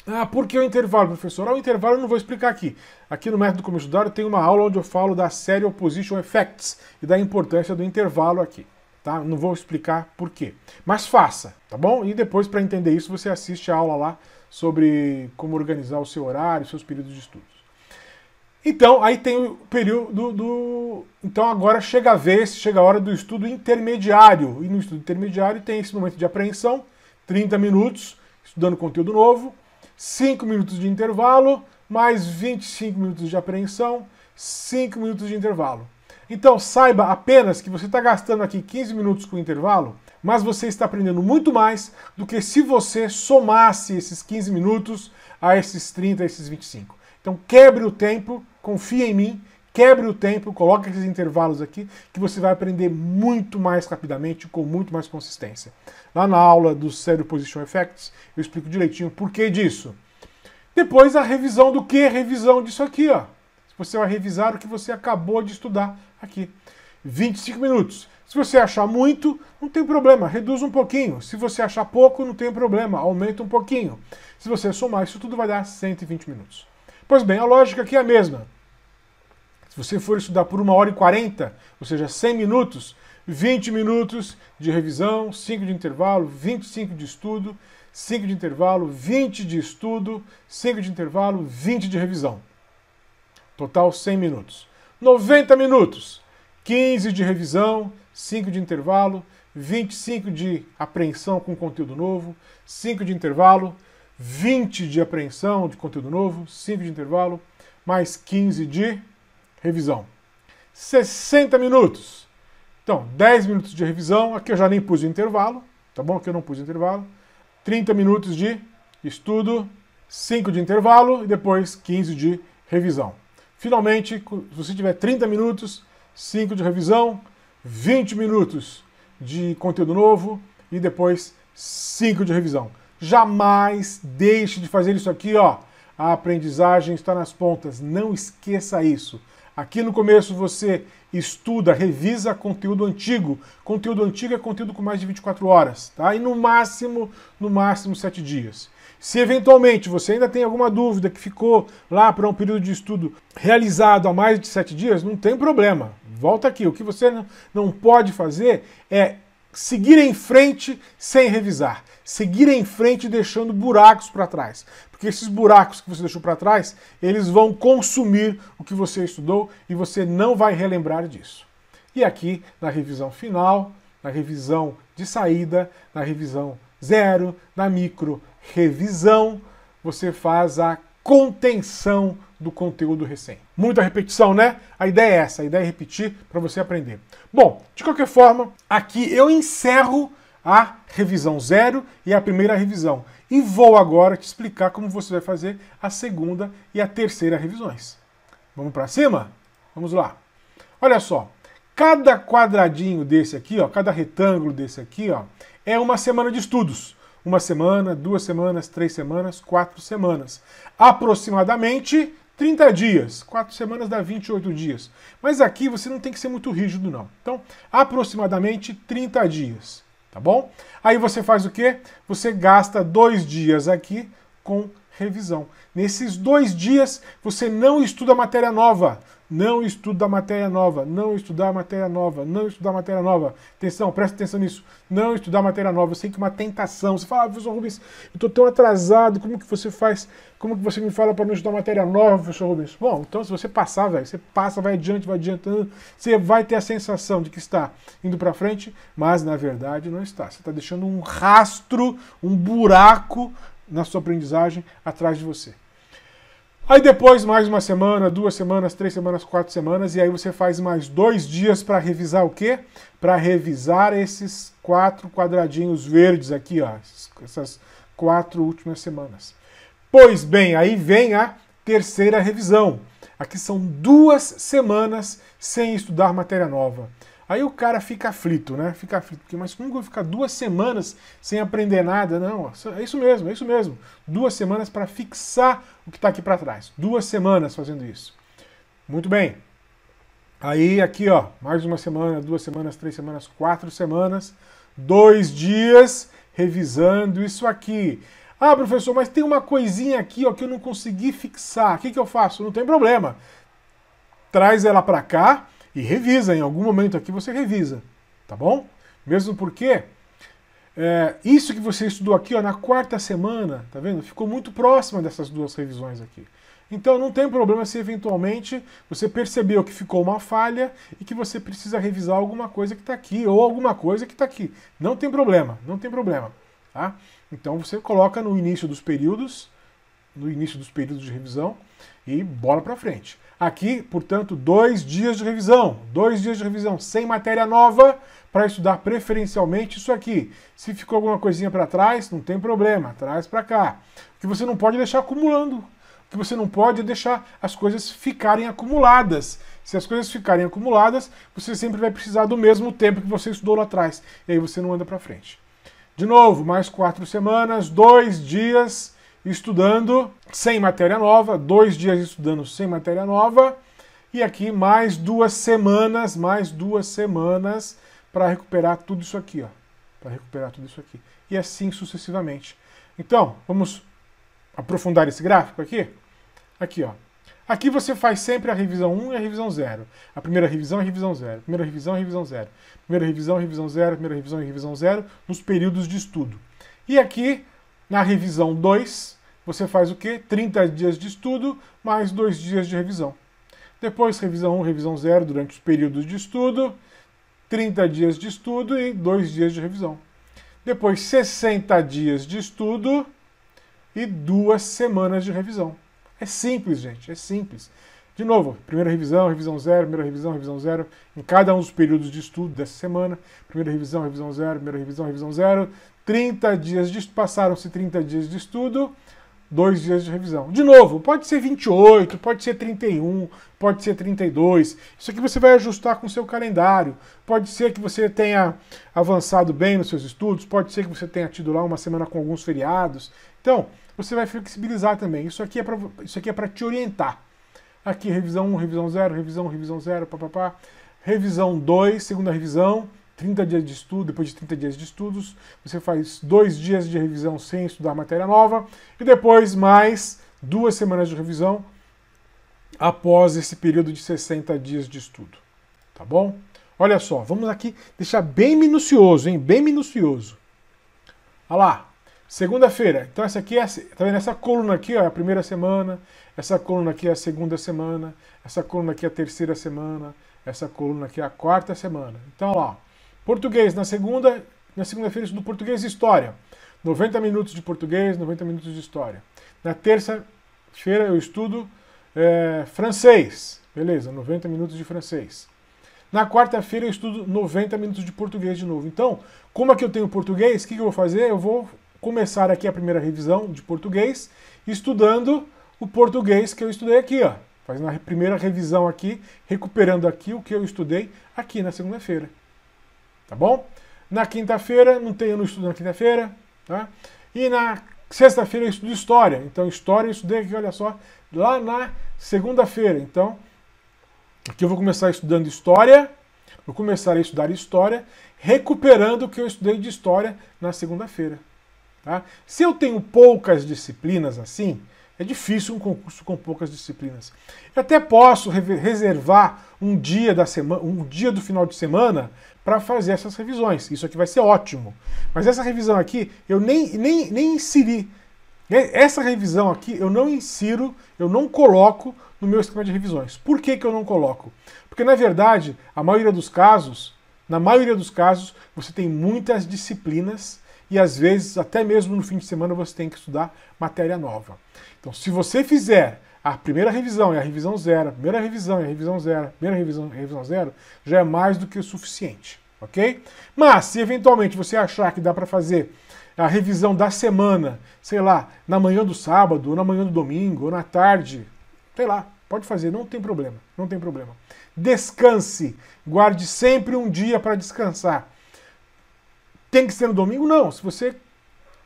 Ah, por que o intervalo, professor? Ah, o intervalo eu não vou explicar aqui. Aqui no Método Como Estudar eu tenho uma aula onde eu falo da série Opposition Effects e da importância do intervalo aqui tá? Não vou explicar por quê. Mas faça, tá bom? E depois, para entender isso, você assiste a aula lá sobre como organizar o seu horário, seus períodos de estudos. Então, aí tem o período do, Então, agora chega a vez, chega a hora do estudo intermediário. E no estudo intermediário tem esse momento de apreensão, 30 minutos estudando conteúdo novo, 5 minutos de intervalo, mais 25 minutos de apreensão, 5 minutos de intervalo. Então saiba apenas que você está gastando aqui 15 minutos com intervalo, mas você está aprendendo muito mais do que se você somasse esses 15 minutos a esses 30, a esses 25. Então quebre o tempo, confie em mim, quebre o tempo, coloque esses intervalos aqui, que você vai aprender muito mais rapidamente, com muito mais consistência. Lá na aula do Cérebro Position Effects, eu explico direitinho o porquê disso. Depois a revisão do que? Revisão disso aqui, ó. Você vai revisar o que você acabou de estudar aqui. 25 minutos. Se você achar muito, não tem problema, reduz um pouquinho. Se você achar pouco, não tem problema, aumenta um pouquinho. Se você somar isso tudo, vai dar 120 minutos. Pois bem, a lógica aqui é a mesma. Se você for estudar por 1 hora e 40, ou seja, 100 minutos, 20 minutos de revisão, 5 de intervalo, 25 de estudo, 5 de intervalo, 20 de estudo, 5 de intervalo, 20 de revisão. Total 100 minutos. 90 minutos, 15 de revisão, 5 de intervalo, 25 de apreensão com conteúdo novo, 5 de intervalo, 20 de apreensão de conteúdo novo, 5 de intervalo, mais 15 de revisão. 60 minutos. Então, 10 minutos de revisão, aqui eu já nem pus o intervalo, tá bom? Aqui eu não pus o intervalo. 30 minutos de estudo, 5 de intervalo e depois 15 de revisão. Finalmente, se você tiver 30 minutos, 5 de revisão, 20 minutos de conteúdo novo e depois 5 de revisão. Jamais deixe de fazer isso aqui, ó. A aprendizagem está nas pontas, não esqueça isso. Aqui no começo você estuda, revisa conteúdo antigo. Conteúdo antigo é conteúdo com mais de 24 horas, tá? E no máximo, no máximo 7 dias. Se eventualmente você ainda tem alguma dúvida que ficou lá para um período de estudo realizado há mais de sete dias, não tem problema. Volta aqui. O que você não pode fazer é seguir em frente sem revisar, seguir em frente deixando buracos para trás, porque esses buracos que você deixou para trás, eles vão consumir o que você estudou e você não vai relembrar disso. E aqui na revisão final, na revisão de saída, na revisão zero, na micro, revisão, você faz a contenção do conteúdo recém. Muita repetição, né? A ideia é essa, a ideia é repetir para você aprender. Bom, de qualquer forma, aqui eu encerro a revisão zero e a primeira revisão. E vou agora te explicar como você vai fazer a segunda e a terceira revisões. Vamos para cima? Vamos lá. Olha só, cada quadradinho desse aqui, ó, cada retângulo desse aqui, ó, é uma semana de estudos uma semana, duas semanas, três semanas, quatro semanas. Aproximadamente 30 dias. Quatro semanas dá 28 dias. Mas aqui você não tem que ser muito rígido, não. Então, aproximadamente 30 dias, tá bom? Aí você faz o quê? Você gasta dois dias aqui com revisão. Nesses dois dias, você não estuda matéria nova. Não estuda matéria nova. Não estudar matéria nova. Não estudar matéria nova. Atenção, presta atenção nisso. Não estudar matéria nova. Eu sei que é uma tentação. Você fala, ah, professor Rubens, eu estou tão atrasado. Como que você faz? Como que você me fala para não estudar matéria nova, professor Rubens? Bom, então se você passar, velho, você passa, vai adiante, vai adiantando, você vai ter a sensação de que está indo para frente, mas na verdade não está. Você está deixando um rastro, um buraco na sua aprendizagem atrás de você. Aí depois, mais uma semana, duas semanas, três semanas, quatro semanas, e aí você faz mais dois dias para revisar o quê? Para revisar esses quatro quadradinhos verdes aqui, ó, essas quatro últimas semanas. Pois bem, aí vem a terceira revisão. Aqui são duas semanas sem estudar matéria nova. Aí o cara fica aflito, né? Fica aflito. Mas como que eu vou ficar duas semanas sem aprender nada? Não, é isso mesmo, é isso mesmo. Duas semanas para fixar o que está aqui para trás. Duas semanas fazendo isso. Muito bem. Aí aqui, ó, mais uma semana, duas semanas, três semanas, quatro semanas, dois dias revisando isso aqui. Ah, professor, mas tem uma coisinha aqui ó, que eu não consegui fixar. O que, que eu faço? Não tem problema. Traz ela para cá e revisa, em algum momento aqui você revisa, tá bom? Mesmo porque é, isso que você estudou aqui ó, na quarta semana, tá vendo? Ficou muito próxima dessas duas revisões aqui. Então não tem problema se eventualmente você percebeu que ficou uma falha e que você precisa revisar alguma coisa que está aqui ou alguma coisa que está aqui. Não tem problema, não tem problema. Tá? Então você coloca no início dos períodos, no início dos períodos de revisão e bola para frente. Aqui, portanto, dois dias de revisão. Dois dias de revisão sem matéria nova para estudar preferencialmente isso aqui. Se ficou alguma coisinha para trás, não tem problema, traz para cá. O que você não pode deixar acumulando. O que você não pode é deixar as coisas ficarem acumuladas. Se as coisas ficarem acumuladas, você sempre vai precisar do mesmo tempo que você estudou lá atrás. E aí você não anda para frente. De novo, mais quatro semanas, dois dias estudando sem matéria nova, dois dias estudando sem matéria nova, e aqui mais duas semanas, mais duas semanas para recuperar tudo isso aqui, ó, para recuperar tudo isso aqui, e assim sucessivamente. Então, vamos aprofundar esse gráfico aqui? Aqui, ó. Aqui você faz sempre a revisão 1 e a revisão 0. A primeira revisão e revisão 0. Primeira revisão e revisão 0. Primeira revisão e revisão 0. Primeira revisão e revisão 0 nos períodos de estudo. E aqui na revisão 2, você faz o quê? 30 dias de estudo mais 2 dias de revisão. Depois, revisão 1, um, revisão 0 durante os períodos de estudo, 30 dias de estudo e 2 dias de revisão. Depois, 60 dias de estudo e duas semanas de revisão. É simples, gente, é simples. De novo, primeira revisão, revisão zero, primeira revisão, revisão zero, em cada um dos períodos de estudo dessa semana. Primeira revisão, revisão zero, primeira revisão, revisão zero, 30 dias de passaram-se 30 dias de estudo, dois dias de revisão. De novo, pode ser 28, pode ser 31, pode ser 32. Isso aqui você vai ajustar com o seu calendário. Pode ser que você tenha avançado bem nos seus estudos, pode ser que você tenha tido lá uma semana com alguns feriados. Então, você vai flexibilizar também. Isso aqui é para é te orientar. Aqui revisão 1, revisão 0, revisão, 1, revisão 0, papapá. Revisão 2, segunda revisão, 30 dias de estudo, depois de 30 dias de estudos, você faz dois dias de revisão sem estudar matéria nova e depois mais duas semanas de revisão após esse período de 60 dias de estudo. Tá bom? Olha só, vamos aqui deixar bem minucioso, hein? Bem minucioso. Olha lá. Segunda-feira. Então essa aqui é, tá vendo essa coluna aqui, ó, é a primeira semana, essa coluna aqui é a segunda semana, essa coluna aqui é a terceira semana, essa coluna aqui é a quarta semana. Então, olha lá. Português na segunda, na segunda-feira estudo português e história. 90 minutos de português, 90 minutos de história. Na terça-feira eu estudo é, francês. Beleza, 90 minutos de francês. Na quarta-feira eu estudo 90 minutos de português de novo. Então, como é que eu tenho português? O que, que eu vou fazer? Eu vou começar aqui a primeira revisão de português, estudando o português que eu estudei aqui, ó. Fazendo a primeira revisão aqui, recuperando aqui o que eu estudei aqui na segunda-feira tá bom? Na quinta-feira, não tenho no estudo na quinta-feira, tá? E na sexta-feira eu estudo história. Então, história eu estudei aqui, olha só, lá na segunda-feira. Então, aqui eu vou começar estudando história, vou começar a estudar história, recuperando o que eu estudei de história na segunda-feira. Tá? Se eu tenho poucas disciplinas assim, é difícil um concurso com poucas disciplinas. Eu até posso reservar um dia da semana, um dia do final de semana para fazer essas revisões. Isso aqui vai ser ótimo. Mas essa revisão aqui eu nem, nem, nem inseri. Essa revisão aqui eu não insiro, eu não coloco no meu esquema de revisões. Por que, que eu não coloco? Porque na verdade, a maioria dos casos, na maioria dos casos, você tem muitas disciplinas e às vezes até mesmo no fim de semana você tem que estudar matéria nova. Então, se você fizer a primeira revisão e a revisão zero, primeira revisão e a revisão zero, primeira revisão e a revisão zero, já é mais do que o suficiente, ok? Mas se eventualmente você achar que dá para fazer a revisão da semana, sei lá, na manhã do sábado, ou na manhã do domingo, ou na tarde, sei lá, pode fazer, não tem problema, não tem problema. Descanse, guarde sempre um dia para descansar. Tem que ser no domingo? Não. Se você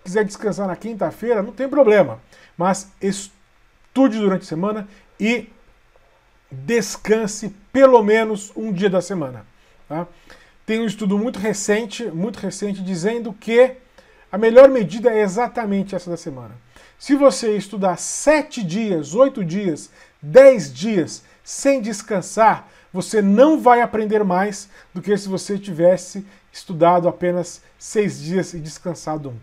quiser descansar na quinta-feira, não tem problema. Mas estude durante a semana e descanse pelo menos um dia da semana. Tá? Tem um estudo muito recente, muito recente, dizendo que a melhor medida é exatamente essa da semana. Se você estudar sete dias, oito dias, dez dias sem descansar, você não vai aprender mais do que se você tivesse estudado apenas seis dias e descansado um.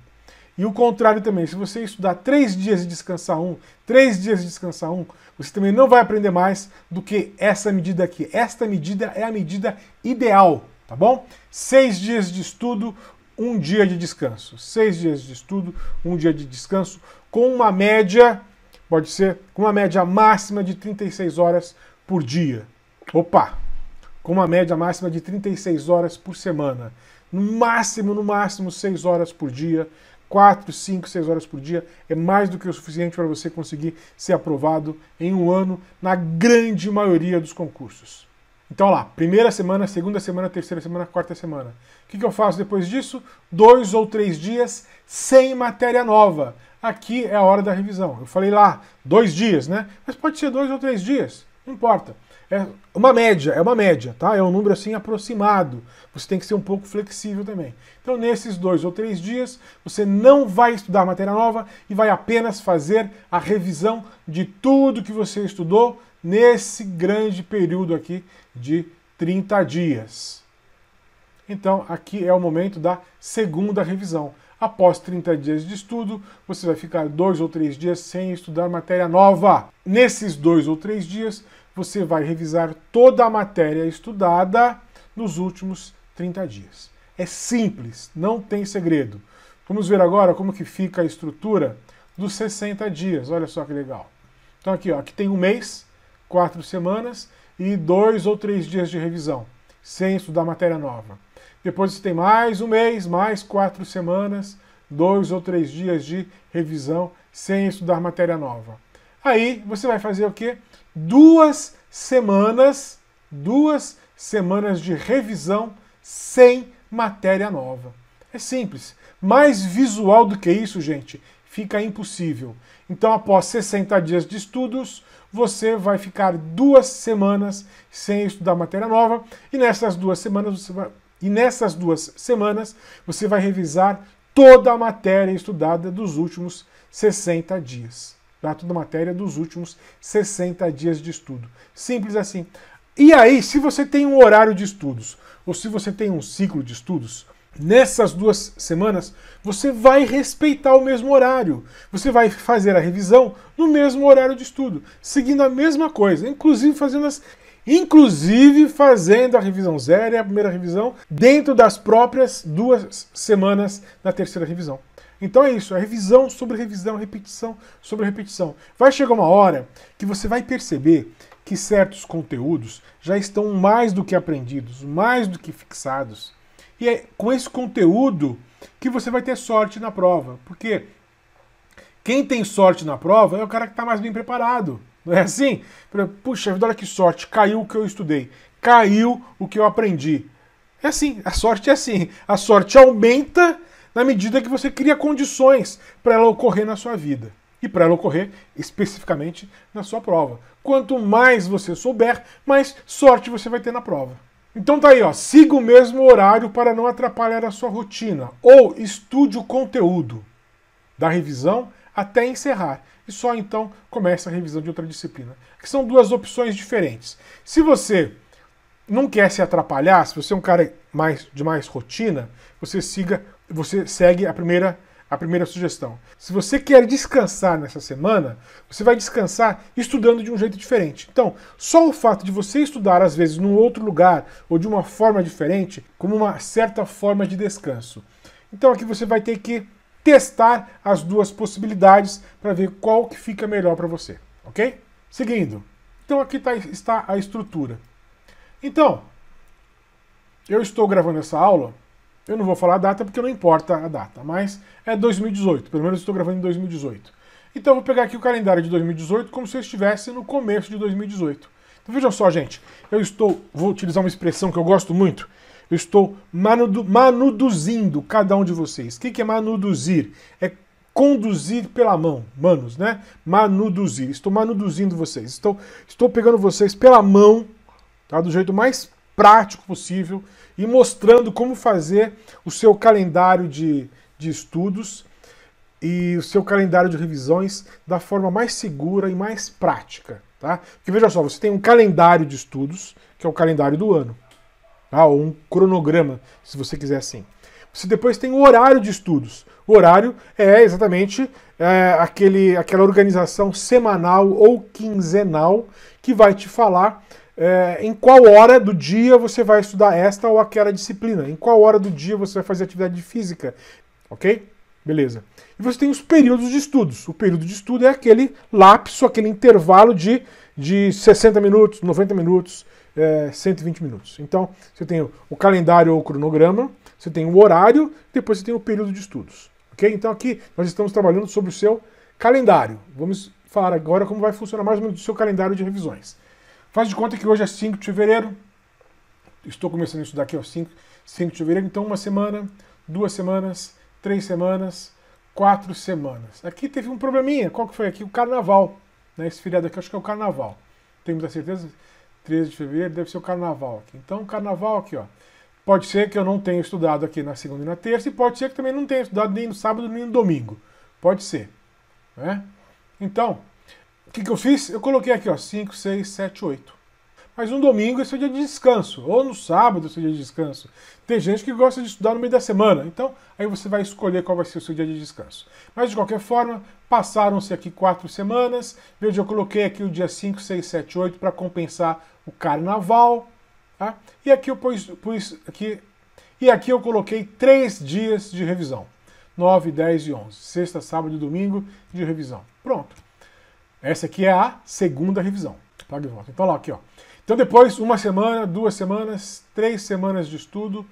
E o contrário também, se você estudar três dias e descansar um, três dias e descansar um, você também não vai aprender mais do que essa medida aqui. Esta medida é a medida ideal, tá bom? Seis dias de estudo, um dia de descanso. Seis dias de estudo, um dia de descanso, com uma média, pode ser, com uma média máxima de 36 horas por dia. Opa! Com uma média máxima de 36 horas por semana. No máximo, no máximo, 6 horas por dia. 4, 5, 6 horas por dia é mais do que o suficiente para você conseguir ser aprovado em um ano na grande maioria dos concursos. Então lá, primeira semana, segunda semana, terceira semana, quarta semana. O que, que eu faço depois disso? Dois ou três dias sem matéria nova. Aqui é a hora da revisão. Eu falei lá, dois dias, né? Mas pode ser dois ou três dias, não importa. É uma média, é uma média, tá? É um número assim aproximado. Você tem que ser um pouco flexível também. Então, nesses dois ou três dias, você não vai estudar matéria nova e vai apenas fazer a revisão de tudo que você estudou nesse grande período aqui de 30 dias. Então, aqui é o momento da segunda revisão. Após 30 dias de estudo, você vai ficar dois ou três dias sem estudar matéria nova. Nesses dois ou três dias, você vai revisar toda a matéria estudada nos últimos 30 dias. É simples, não tem segredo. Vamos ver agora como que fica a estrutura dos 60 dias. Olha só que legal. Então aqui, ó, aqui tem um mês, quatro semanas e dois ou três dias de revisão, sem estudar matéria nova. Depois você tem mais um mês, mais quatro semanas, dois ou três dias de revisão, sem estudar matéria nova. Aí você vai fazer o quê? duas semanas, duas semanas de revisão sem matéria nova. É simples. Mais visual do que isso, gente, fica impossível. Então, após 60 dias de estudos, você vai ficar duas semanas sem estudar matéria nova e nessas duas semanas você vai, e nessas duas semanas você vai revisar toda a matéria estudada dos últimos 60 dias da matéria dos últimos 60 dias de estudo. Simples assim. E aí, se você tem um horário de estudos ou se você tem um ciclo de estudos, nessas duas semanas você vai respeitar o mesmo horário. Você vai fazer a revisão no mesmo horário de estudo, seguindo a mesma coisa, inclusive fazendo as inclusive fazendo a revisão zero e é a primeira revisão dentro das próprias duas semanas da terceira revisão. Então é isso, é revisão sobre revisão, repetição sobre repetição. Vai chegar uma hora que você vai perceber que certos conteúdos já estão mais do que aprendidos, mais do que fixados. E é com esse conteúdo que você vai ter sorte na prova. Porque quem tem sorte na prova é o cara que está mais bem preparado. Não é assim? Puxa olha que sorte, caiu o que eu estudei, caiu o que eu aprendi. É assim, a sorte é assim. A sorte aumenta na medida que você cria condições para ela ocorrer na sua vida e para ela ocorrer especificamente na sua prova. Quanto mais você souber, mais sorte você vai ter na prova. Então tá aí, ó, siga o mesmo horário para não atrapalhar a sua rotina ou estude o conteúdo da revisão até encerrar e só então começa a revisão de outra disciplina. Que são duas opções diferentes. Se você não quer se atrapalhar, se você é um cara mais, de mais rotina, você siga você segue a primeira a primeira sugestão. Se você quer descansar nessa semana, você vai descansar estudando de um jeito diferente. Então, só o fato de você estudar às vezes num outro lugar ou de uma forma diferente, como uma certa forma de descanso. Então aqui você vai ter que testar as duas possibilidades para ver qual que fica melhor para você, OK? Seguindo. Então aqui tá, está a estrutura. Então, eu estou gravando essa aula eu não vou falar a data porque não importa a data, mas é 2018, pelo menos estou gravando em 2018. Então eu vou pegar aqui o calendário de 2018 como se eu estivesse no começo de 2018. Então vejam só, gente, eu estou, vou utilizar uma expressão que eu gosto muito, eu estou manuduzindo cada um de vocês. O que é manuduzir? É conduzir pela mão, manos, né? Manuduzir. Estou manuduzindo vocês. Estou, estou pegando vocês pela mão, tá? Do jeito mais prático possível, e mostrando como fazer o seu calendário de, de estudos e o seu calendário de revisões da forma mais segura e mais prática. Tá? Porque veja só, você tem um calendário de estudos, que é o calendário do ano, tá? ou um cronograma, se você quiser assim. Você depois tem o horário de estudos. O horário é exatamente é, aquele, aquela organização semanal ou quinzenal que vai te falar é, em qual hora do dia você vai estudar esta ou aquela disciplina, em qual hora do dia você vai fazer atividade física, ok? Beleza. E você tem os períodos de estudos. O período de estudo é aquele lapso, aquele intervalo de, de 60 minutos, 90 minutos, é, 120 minutos. Então, você tem o calendário ou cronograma, você tem o horário, depois você tem o período de estudos. Ok? Então, aqui nós estamos trabalhando sobre o seu calendário. Vamos falar agora como vai funcionar mais ou menos o seu calendário de revisões. Faz de conta que hoje é 5 de fevereiro. Estou começando a estudar aqui aos 5, 5 de fevereiro. Então, uma semana, duas semanas, três semanas, quatro semanas. Aqui teve um probleminha. Qual que foi aqui? O carnaval. Né? Esse feriado aqui, acho que é o carnaval. Tenho muita certeza. 13 de fevereiro deve ser o carnaval aqui. Então, carnaval aqui, ó. Pode ser que eu não tenha estudado aqui na segunda e na terça, e pode ser que também não tenha estudado nem no sábado nem no domingo. Pode ser. Né? Então, o que, que eu fiz? Eu coloquei aqui, ó, 5, 6, 7, 8. Mas no domingo esse é o dia de descanso, ou no sábado esse é o dia de descanso. Tem gente que gosta de estudar no meio da semana, então aí você vai escolher qual vai ser o seu dia de descanso. Mas de qualquer forma, passaram-se aqui quatro semanas, veja, eu coloquei aqui o dia 5, 6, 7, 8 para compensar o carnaval, tá? E aqui eu pus, pus aqui, e aqui eu coloquei três dias de revisão. 9, 10 e 11. Sexta, sábado e domingo de revisão. Pronto. Essa aqui é a segunda revisão. Plaga e volta. Então, lá, aqui, ó. Então, depois, uma semana, duas semanas, três semanas de estudo,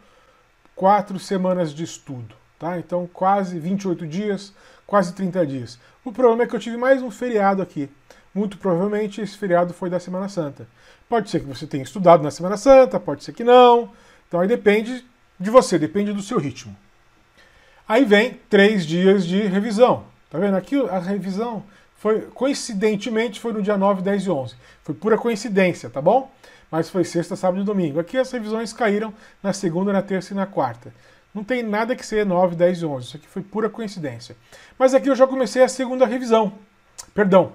quatro semanas de estudo, tá? Então, quase 28 dias, quase 30 dias. O problema é que eu tive mais um feriado aqui. Muito provavelmente esse feriado foi da Semana Santa. Pode ser que você tenha estudado na Semana Santa, pode ser que não. Então, aí depende de você, depende do seu ritmo. Aí vem três dias de revisão. Tá vendo? Aqui a revisão foi, coincidentemente foi no dia 9, 10 e 11. Foi pura coincidência, tá bom? Mas foi sexta, sábado e domingo. Aqui as revisões caíram na segunda, na terça e na quarta. Não tem nada que ser 9, 10 e 11. Isso aqui foi pura coincidência. Mas aqui eu já comecei a segunda revisão. Perdão.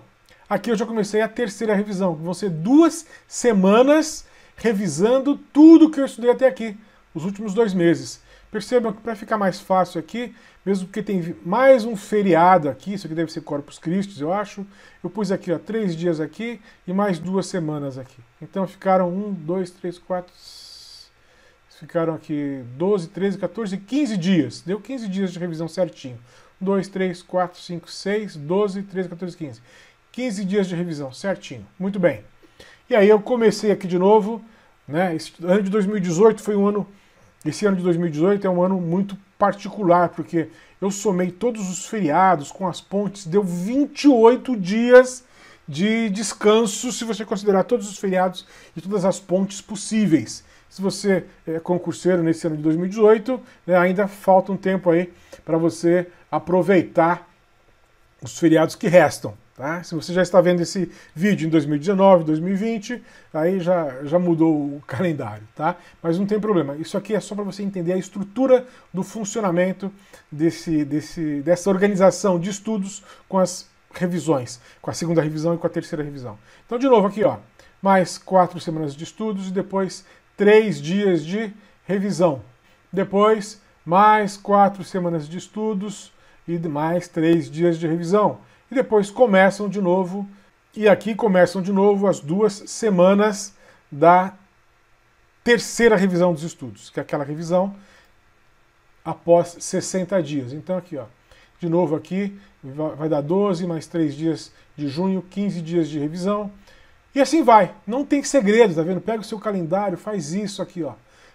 Aqui eu já comecei a terceira revisão. Vão ser duas semanas revisando tudo que eu estudei até aqui, os últimos dois meses. Percebam que para ficar mais fácil aqui, mesmo que tem mais um feriado aqui, isso aqui deve ser Corpus Christi, eu acho. Eu pus aqui, ó, três dias aqui e mais duas semanas aqui. Então ficaram um, dois, três, quatro. Ficaram aqui 12, 13, 14, 15 dias. Deu 15 dias de revisão certinho. 2, 3, 4, 5, 6, 12, 13, 14, 15. 15 dias de revisão, certinho. Muito bem. E aí eu comecei aqui de novo. Né? Esse ano de 2018 foi um ano esse ano de 2018 é um ano muito particular, porque eu somei todos os feriados com as pontes, deu 28 dias de descanso se você considerar todos os feriados e todas as pontes possíveis. Se você é concurseiro nesse ano de 2018, né, ainda falta um tempo aí para você aproveitar os feriados que restam. Tá? Se você já está vendo esse vídeo em 2019, 2020, aí já, já mudou o calendário, tá? Mas não tem problema. Isso aqui é só para você entender a estrutura do funcionamento desse, desse, dessa organização de estudos com as revisões, com a segunda revisão e com a terceira revisão. Então, de novo, aqui, ó, mais quatro semanas de estudos e depois três dias de revisão. Depois, mais quatro semanas de estudos e mais três dias de revisão e depois começam de novo. E aqui começam de novo as duas semanas da terceira revisão dos estudos, que é aquela revisão após 60 dias. Então aqui, ó, de novo aqui, vai dar 12 mais 3 dias de junho, 15 dias de revisão. E assim vai. Não tem segredo, tá vendo? Pega o seu calendário, faz isso aqui, ó.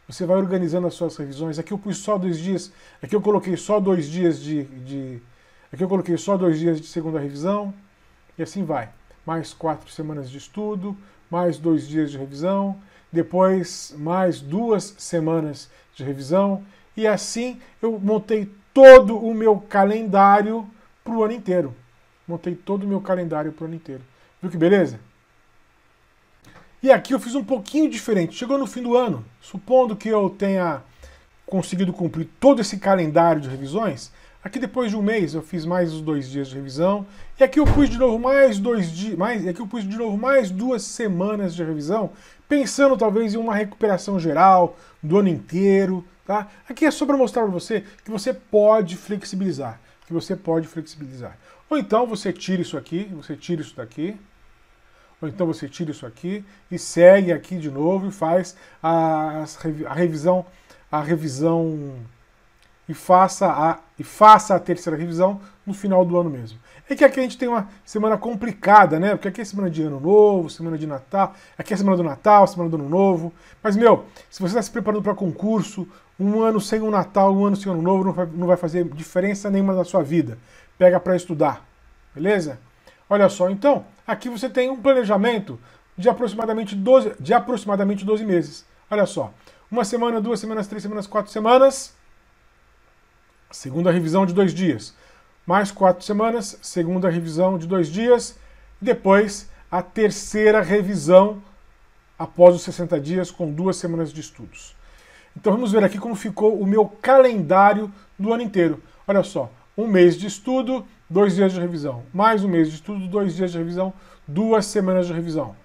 Você vai organizando as suas revisões. Aqui eu pus só dois dias, aqui eu coloquei só dois dias de, de Aqui eu coloquei só dois dias de segunda revisão, e assim vai. Mais quatro semanas de estudo, mais dois dias de revisão, depois mais duas semanas de revisão, e assim eu montei todo o meu calendário para o ano inteiro. Montei todo o meu calendário para o ano inteiro. Viu que beleza? E aqui eu fiz um pouquinho diferente. Chegou no fim do ano, supondo que eu tenha conseguido cumprir todo esse calendário de revisões, Aqui depois de um mês eu fiz mais os dois dias de revisão. E aqui eu pus de novo mais dois dias, mais, e aqui eu pus de novo mais duas semanas de revisão, pensando talvez em uma recuperação geral do ano inteiro, tá? Aqui é só para mostrar para você que você pode flexibilizar, que você pode flexibilizar. Ou então você tira isso aqui, você tira isso daqui, ou então você tira isso aqui e segue aqui de novo e faz a, a revisão, a revisão e faça a, e faça a terceira revisão no final do ano mesmo. É que aqui a gente tem uma semana complicada, né? Porque aqui é semana de ano novo, semana de Natal, aqui é semana do Natal, semana do ano novo. Mas, meu, se você está se preparando para concurso, um ano sem um Natal, um ano sem o ano novo, não vai, não vai fazer diferença nenhuma na sua vida. Pega para estudar, beleza? Olha só, então, aqui você tem um planejamento de aproximadamente 12, de aproximadamente 12 meses. Olha só, uma semana, duas semanas, três semanas, quatro semanas segunda revisão de dois dias. Mais quatro semanas, segunda revisão de dois dias. Depois, a terceira revisão após os 60 dias, com duas semanas de estudos. Então vamos ver aqui como ficou o meu calendário do ano inteiro. Olha só, um mês de estudo, dois dias de revisão. Mais um mês de estudo, dois dias de revisão, duas semanas de revisão.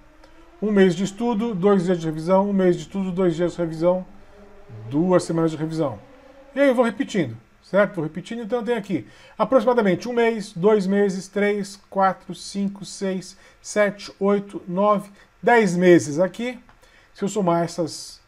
Um mês de estudo, dois dias de revisão, um mês de estudo, dois dias de revisão, duas semanas de revisão. E aí eu vou repetindo certo? Vou repetindo, então tem aqui aproximadamente um mês, dois meses, três, quatro, cinco, seis, sete, oito, nove, dez meses aqui. Se eu somar essas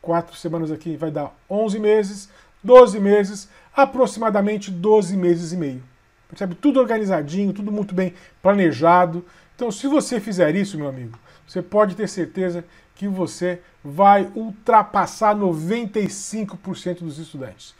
quatro semanas aqui, vai dar onze meses, doze meses, aproximadamente doze meses e meio. Percebe? Tudo organizadinho, tudo muito bem planejado. Então, se você fizer isso, meu amigo, você pode ter certeza que você vai ultrapassar 95% dos estudantes.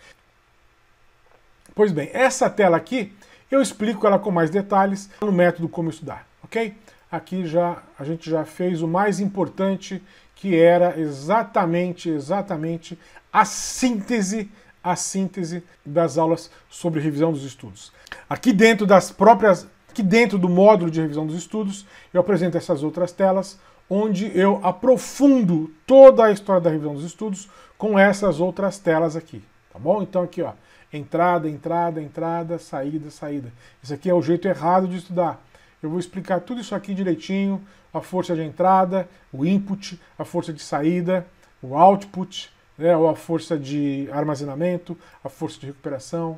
Pois bem, essa tela aqui, eu explico ela com mais detalhes no método Como Estudar, ok? Aqui já a gente já fez o mais importante, que era exatamente, exatamente a síntese a síntese das aulas sobre revisão dos estudos. Aqui dentro das próprias, aqui dentro do módulo de revisão dos estudos, eu apresento essas outras telas onde eu aprofundo toda a história da revisão dos estudos com essas outras telas aqui tá bom? Então aqui, ó, entrada, entrada, entrada, saída, saída. Isso aqui é o jeito errado de estudar. Eu vou explicar tudo isso aqui direitinho, a força de entrada, o input, a força de saída, o output, né, ou a força de armazenamento, a força de recuperação.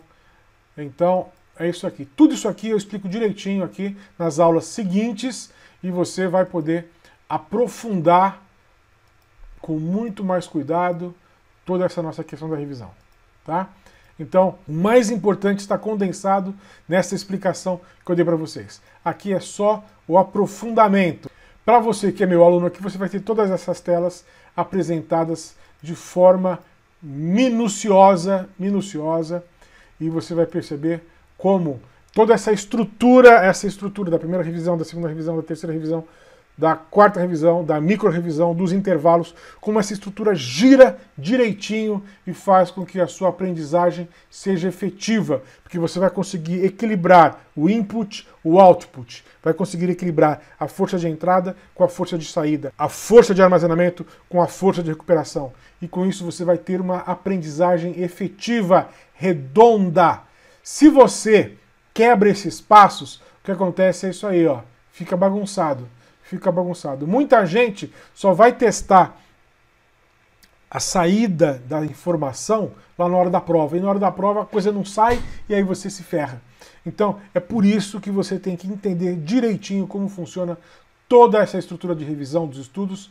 Então, é isso aqui. Tudo isso aqui eu explico direitinho aqui nas aulas seguintes e você vai poder aprofundar com muito mais cuidado toda essa nossa questão da revisão tá? Então, o mais importante está condensado nessa explicação que eu dei para vocês. Aqui é só o aprofundamento. Para você que é meu aluno aqui, você vai ter todas essas telas apresentadas de forma minuciosa, minuciosa, e você vai perceber como toda essa estrutura, essa estrutura da primeira revisão, da segunda revisão, da terceira revisão, da quarta revisão, da micro-revisão, dos intervalos, como essa estrutura gira direitinho e faz com que a sua aprendizagem seja efetiva, porque você vai conseguir equilibrar o input, o output, vai conseguir equilibrar a força de entrada com a força de saída, a força de armazenamento com a força de recuperação. E com isso você vai ter uma aprendizagem efetiva, redonda. Se você quebra esses passos, o que acontece é isso aí, ó, fica bagunçado fica bagunçado. Muita gente só vai testar a saída da informação lá na hora da prova. E na hora da prova a coisa não sai e aí você se ferra. Então é por isso que você tem que entender direitinho como funciona toda essa estrutura de revisão dos estudos,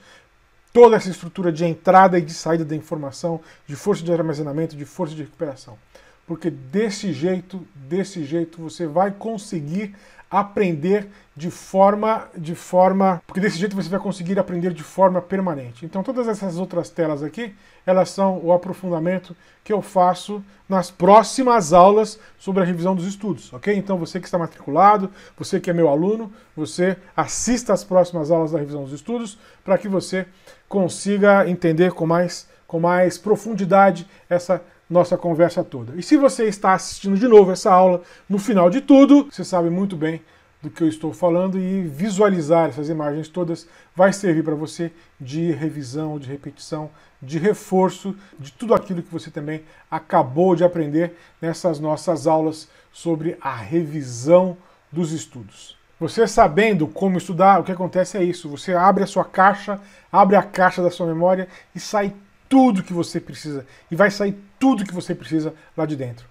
toda essa estrutura de entrada e de saída da informação, de força de armazenamento, de força de recuperação. Porque desse jeito, desse jeito você vai conseguir aprender de forma de forma, porque desse jeito você vai conseguir aprender de forma permanente. Então todas essas outras telas aqui, elas são o aprofundamento que eu faço nas próximas aulas sobre a revisão dos estudos, OK? Então você que está matriculado, você que é meu aluno, você assista às próximas aulas da revisão dos estudos para que você consiga entender com mais com mais profundidade essa nossa conversa toda. E se você está assistindo de novo essa aula, no final de tudo, você sabe muito bem do que eu estou falando e visualizar essas imagens todas vai servir para você de revisão, de repetição, de reforço de tudo aquilo que você também acabou de aprender nessas nossas aulas sobre a revisão dos estudos. Você sabendo como estudar, o que acontece é isso. Você abre a sua caixa, abre a caixa da sua memória e sai tudo que você precisa e vai sair tudo que você precisa lá de dentro.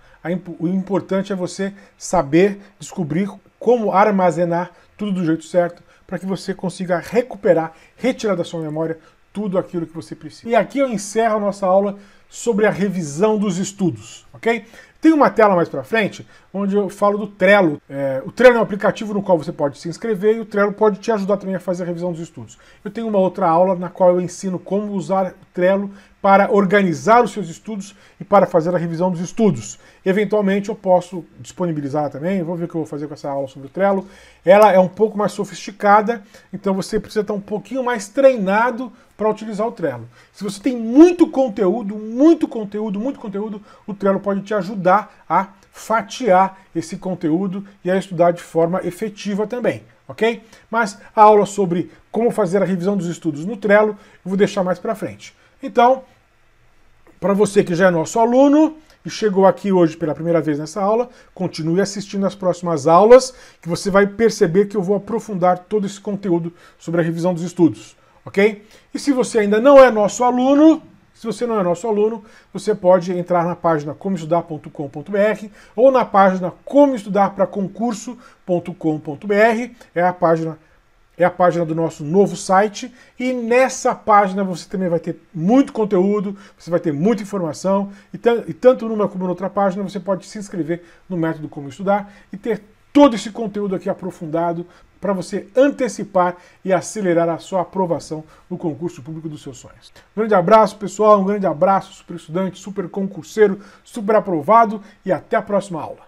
O importante é você saber descobrir como armazenar tudo do jeito certo para que você consiga recuperar, retirar da sua memória tudo aquilo que você precisa. E aqui eu encerro a nossa aula sobre a revisão dos estudos, ok? Tem uma tela mais para frente onde eu falo do Trello. É, o Trello é um aplicativo no qual você pode se inscrever e o Trello pode te ajudar também a fazer a revisão dos estudos. Eu tenho uma outra aula na qual eu ensino como usar o Trello para organizar os seus estudos e para fazer a revisão dos estudos. Eventualmente eu posso disponibilizar também, vou ver o que eu vou fazer com essa aula sobre o Trello. Ela é um pouco mais sofisticada, então você precisa estar um pouquinho mais treinado para utilizar o Trello. Se você tem muito conteúdo, muito conteúdo, muito conteúdo, o Trello pode te ajudar a fatiar esse conteúdo e a estudar de forma efetiva também ok? Mas a aula sobre como fazer a revisão dos estudos no Trello eu vou deixar mais para frente. Então, para você que já é nosso aluno e chegou aqui hoje pela primeira vez nessa aula, continue assistindo as próximas aulas, que você vai perceber que eu vou aprofundar todo esse conteúdo sobre a revisão dos estudos, ok? E se você ainda não é nosso aluno, se você não é nosso aluno, você pode entrar na página comoestudar.com.br ou na página comoestudar é a página é a página do nosso novo site. E nessa página você também vai ter muito conteúdo, você vai ter muita informação. E, e tanto numa como outra página você pode se inscrever no Método Como Estudar e ter todo esse conteúdo aqui aprofundado para você antecipar e acelerar a sua aprovação no concurso público dos seus sonhos. Um grande abraço, pessoal, um grande abraço, super estudante, super concurseiro, super aprovado e até a próxima aula.